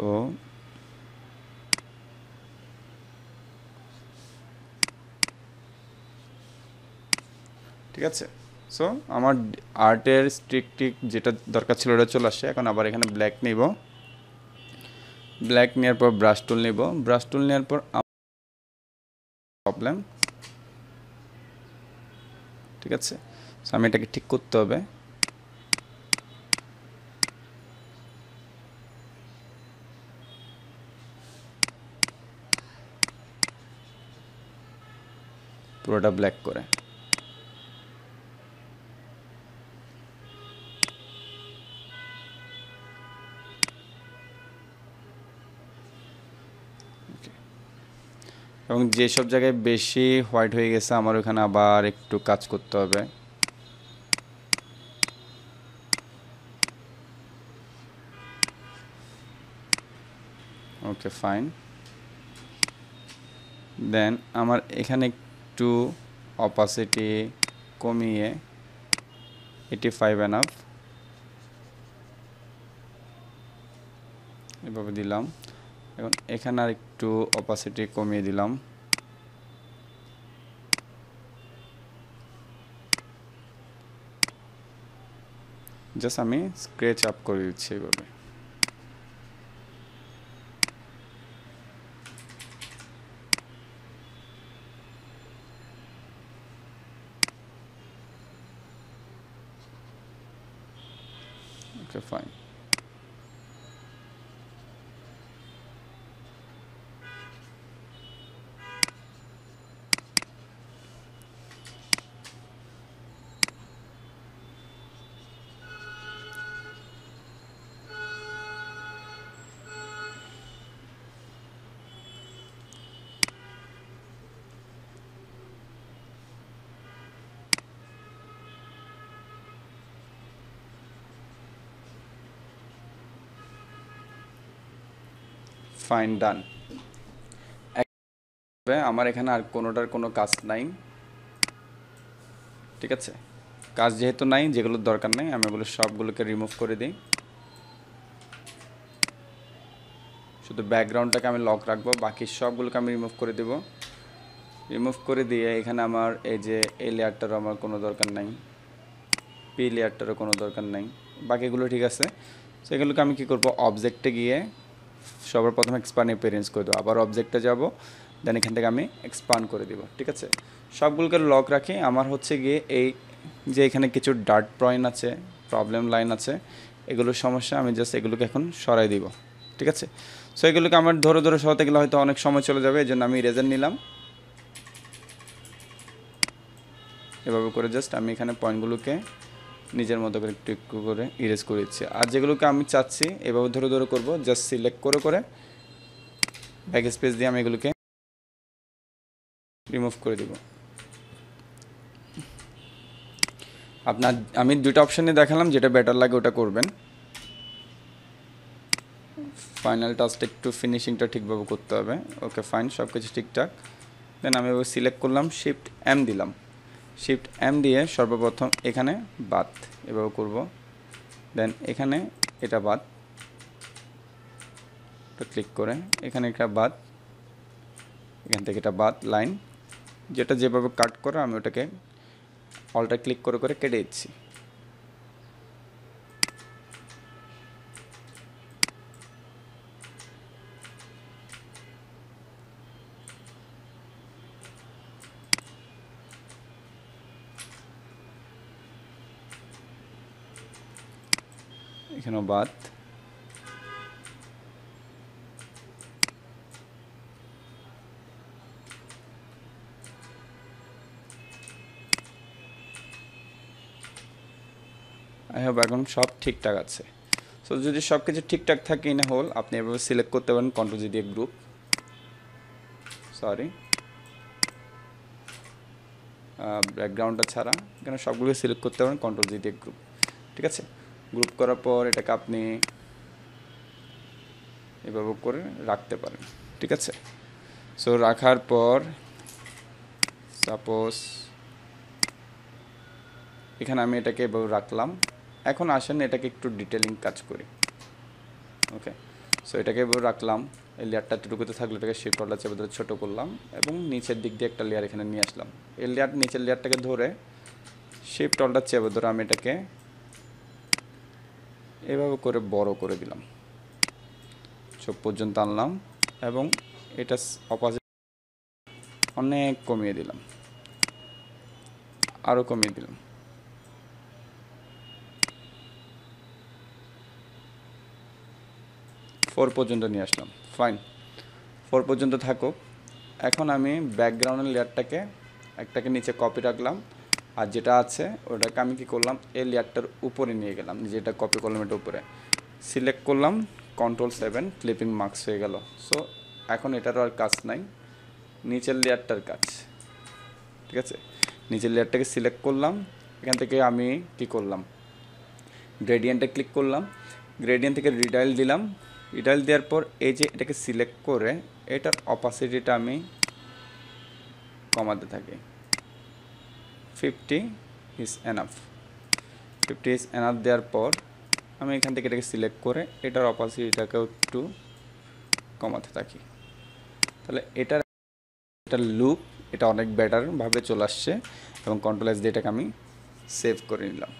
তো ঠিক আছে সো আমার আর্টের স্ট্রিক টিক যেটা দরকার ছিল ওটা চলে আসে এখন আবার এখানে ব্ল্যাক নিব ব্ল্যাক নেওয়ার পর ব্রাশ টুল নিব ব্রাশ টুল নেওয়ার পর প্রবলেম ঠিক আছে সো আমি এটাকে ঠিক করতে হবে কালোটা ব্ল্যাক করে এবং যেসব জায়গায় বেশি হোয়াইট হয়ে গেছে আমার ওখানে আবার একটু কাজ করতে হবে ওকে ফাইন দেন আমার এখানে একটু অপাসিটি কমিয়ে এটি ফাইভ অ্যান্ড আপ এভাবে দিলাম এখন এখানে আর একটু অপাসিটি কমিয়ে দিলাম জাস্ট আমি স্ক্রেচ আপ করে দিচ্ছি এভাবে fine. ফাইন ডান আমার এখানে আর কোনোটার কোনো কাজ নাই ঠিক আছে কাজ যেহেতু নাই যেগুলোর দরকার নাই আমি ওগুলো সবগুলোকে রিমুভ করে দিই শুধু ব্যাকগ্রাউন্ডটাকে আমি লক রাখবো বাকি সবগুলোকে আমি রিমুভ করে দেব রিমুভ করে দিয়ে এখানে আমার এই যে এই লেয়ারটারও আমার কোনো দরকার নাই পি লেয়ারটারও কোনো দরকার নাই বাকিগুলো ঠিক আছে সেগুলোকে আমি কি করব অবজেক্টে গিয়ে সবার প্রথমে এক্সপান্ড পেরেন্টস করে দেবো আবার অবজেক্টে যাব দেন এখান থেকে আমি এক্সপান্ড করে দেবো ঠিক আছে সবগুলোকে লক রাখি আমার হচ্ছে গিয়ে এই যে এখানে কিছু ডার্ট পয়েন্ট আছে প্রবলেম লাইন আছে এগুলোর সমস্যা আমি জাস্ট এগুলোকে এখন সরাই দিব ঠিক আছে সো এগুলোকে আমার ধরে ধরে সরাতে গেলে হয়তো অনেক সময় চলে যাবে এই জন্য আমি রেজার নিলাম এভাবে করে জাস্ট আমি এখানে পয়েন্টগুলোকে নিজের মতো করে একটু একটু করে ইরেজ করে দিচ্ছি আর যেগুলোকে আমি চাচ্ছি এভাবে ধরে ধরে করব জাস্ট সিলেক্ট করে করে ব্যাক স্পেস দিয়ে আমি এগুলোকে রিমুভ করে দেব আপনার আমি দুটো অপশানে দেখালাম যেটা বেটার লাগে ওটা করবেন ফাইনাল টাস্ট একটু ফিনিশিংটা ঠিকভাবে করতে হবে ওকে ফাইন সব কিছু ঠিকঠাক দেন আমি সিলেক্ট করলাম শিফট এম দিলাম শিফট এম দিয়ে সর্বপ্রথম এখানে বাদ এভাবে করব দেন এখানে এটা বাদ ক্লিক করে এখানে একটা বাদ এখান থেকে এটা বাদ লাইন যেটা যেভাবে কাট করে আমি ওটাকে অলটা ক্লিক করে করে কেটে দিচ্ছি ধন্যবাদ আই হ্যাভ এখন সব ঠিকঠাক আছে সো যদি সব কিছু ঠিকঠাক থাকে না হল আপনি এভাবে সিলেক্ট করতে পারেন কন্ট্রোল দিয়ে গ্রুপ সরি ব্যাকগ্রাউন্ডটা ছাড়া এখানে সবগুলো সিলেক্ট করতে পারেন কন্ট্রোল জি দিয়ে গ্রুপ ঠিক আছে গ্রুপ করার পর এটাকে আপনি এভাবে করে রাখতে পারেন ঠিক আছে সো রাখার পর সাপোজ এখানে আমি এটাকে এভাবে রাখলাম এখন আসেন এটাকে একটু ডিটেলিং কাজ করি ওকে সো এটাকে এভাবে রাখলাম এই লেয়ারটা টুটুকুতে থাকলে এটাকে শিফট করলাম চেপে ছোটো করলাম এবং নিচের দিক দিয়ে একটা লেয়ার এখানে নিয়ে আসলাম এই লেয়ার নিচের লেয়ারটাকে ধরে শিফট অলটা চেপে ধরে আমি এটাকে এভাবে করে বড় করে দিলাম চোখ পর্যন্ত আনলাম এবং এটা অপাজিট অনেক কমিয়ে দিলাম আরও কমিয়ে দিলাম ফোর পর্যন্ত নিয়ে আসলাম ফাইন ফোর পর্যন্ত থাকুক এখন আমি ব্যাকগ্রাউন্ডের লেয়ারটাকে একটাকে নিচে কপি রাখলাম আর যেটা আছে ওটাকে আমি কি করলাম এই লেয়ারটার উপরে নিয়ে গেলাম যেটা কপি করলাম এটা উপরে সিলেক্ট করলাম কন্ট্রোল সেভেন ক্লিপিং মার্কস হয়ে গেল সো এখন এটারও আর কাজ নাই নিচের লেয়ারটার কাজ ঠিক আছে নিচের লেয়ারটাকে সিলেক্ট করলাম এখান থেকে আমি কি করলাম গ্রেডিয়েন্টে ক্লিক করলাম গ্রেডিয়েন্ট থেকে রিডাইল দিলাম রিডাইল দেওয়ার পর এই যে এটাকে সিলেক্ট করে এটার অপাসিটিটা আমি কমাতে থাকি fifty is enough fifty is enough দেওয়ার পর আমি এখান থেকে এটাকে সিলেক্ট করে এটার অপাসিটিটাকেও একটু কমাতে থাকি তাহলে এটার এটা লুপ এটা অনেক বেটারভাবে চলে আসছে এবং কন্ট্রোল এস দিয়ে এটাকে আমি সেভ করে নিলাম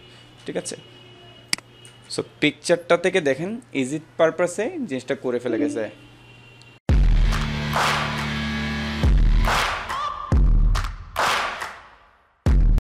ঠিক আছে সো পিকচারটা থেকে দেখেন ইজিট পারপাসে জিনিসটা করে ফেলে গেছে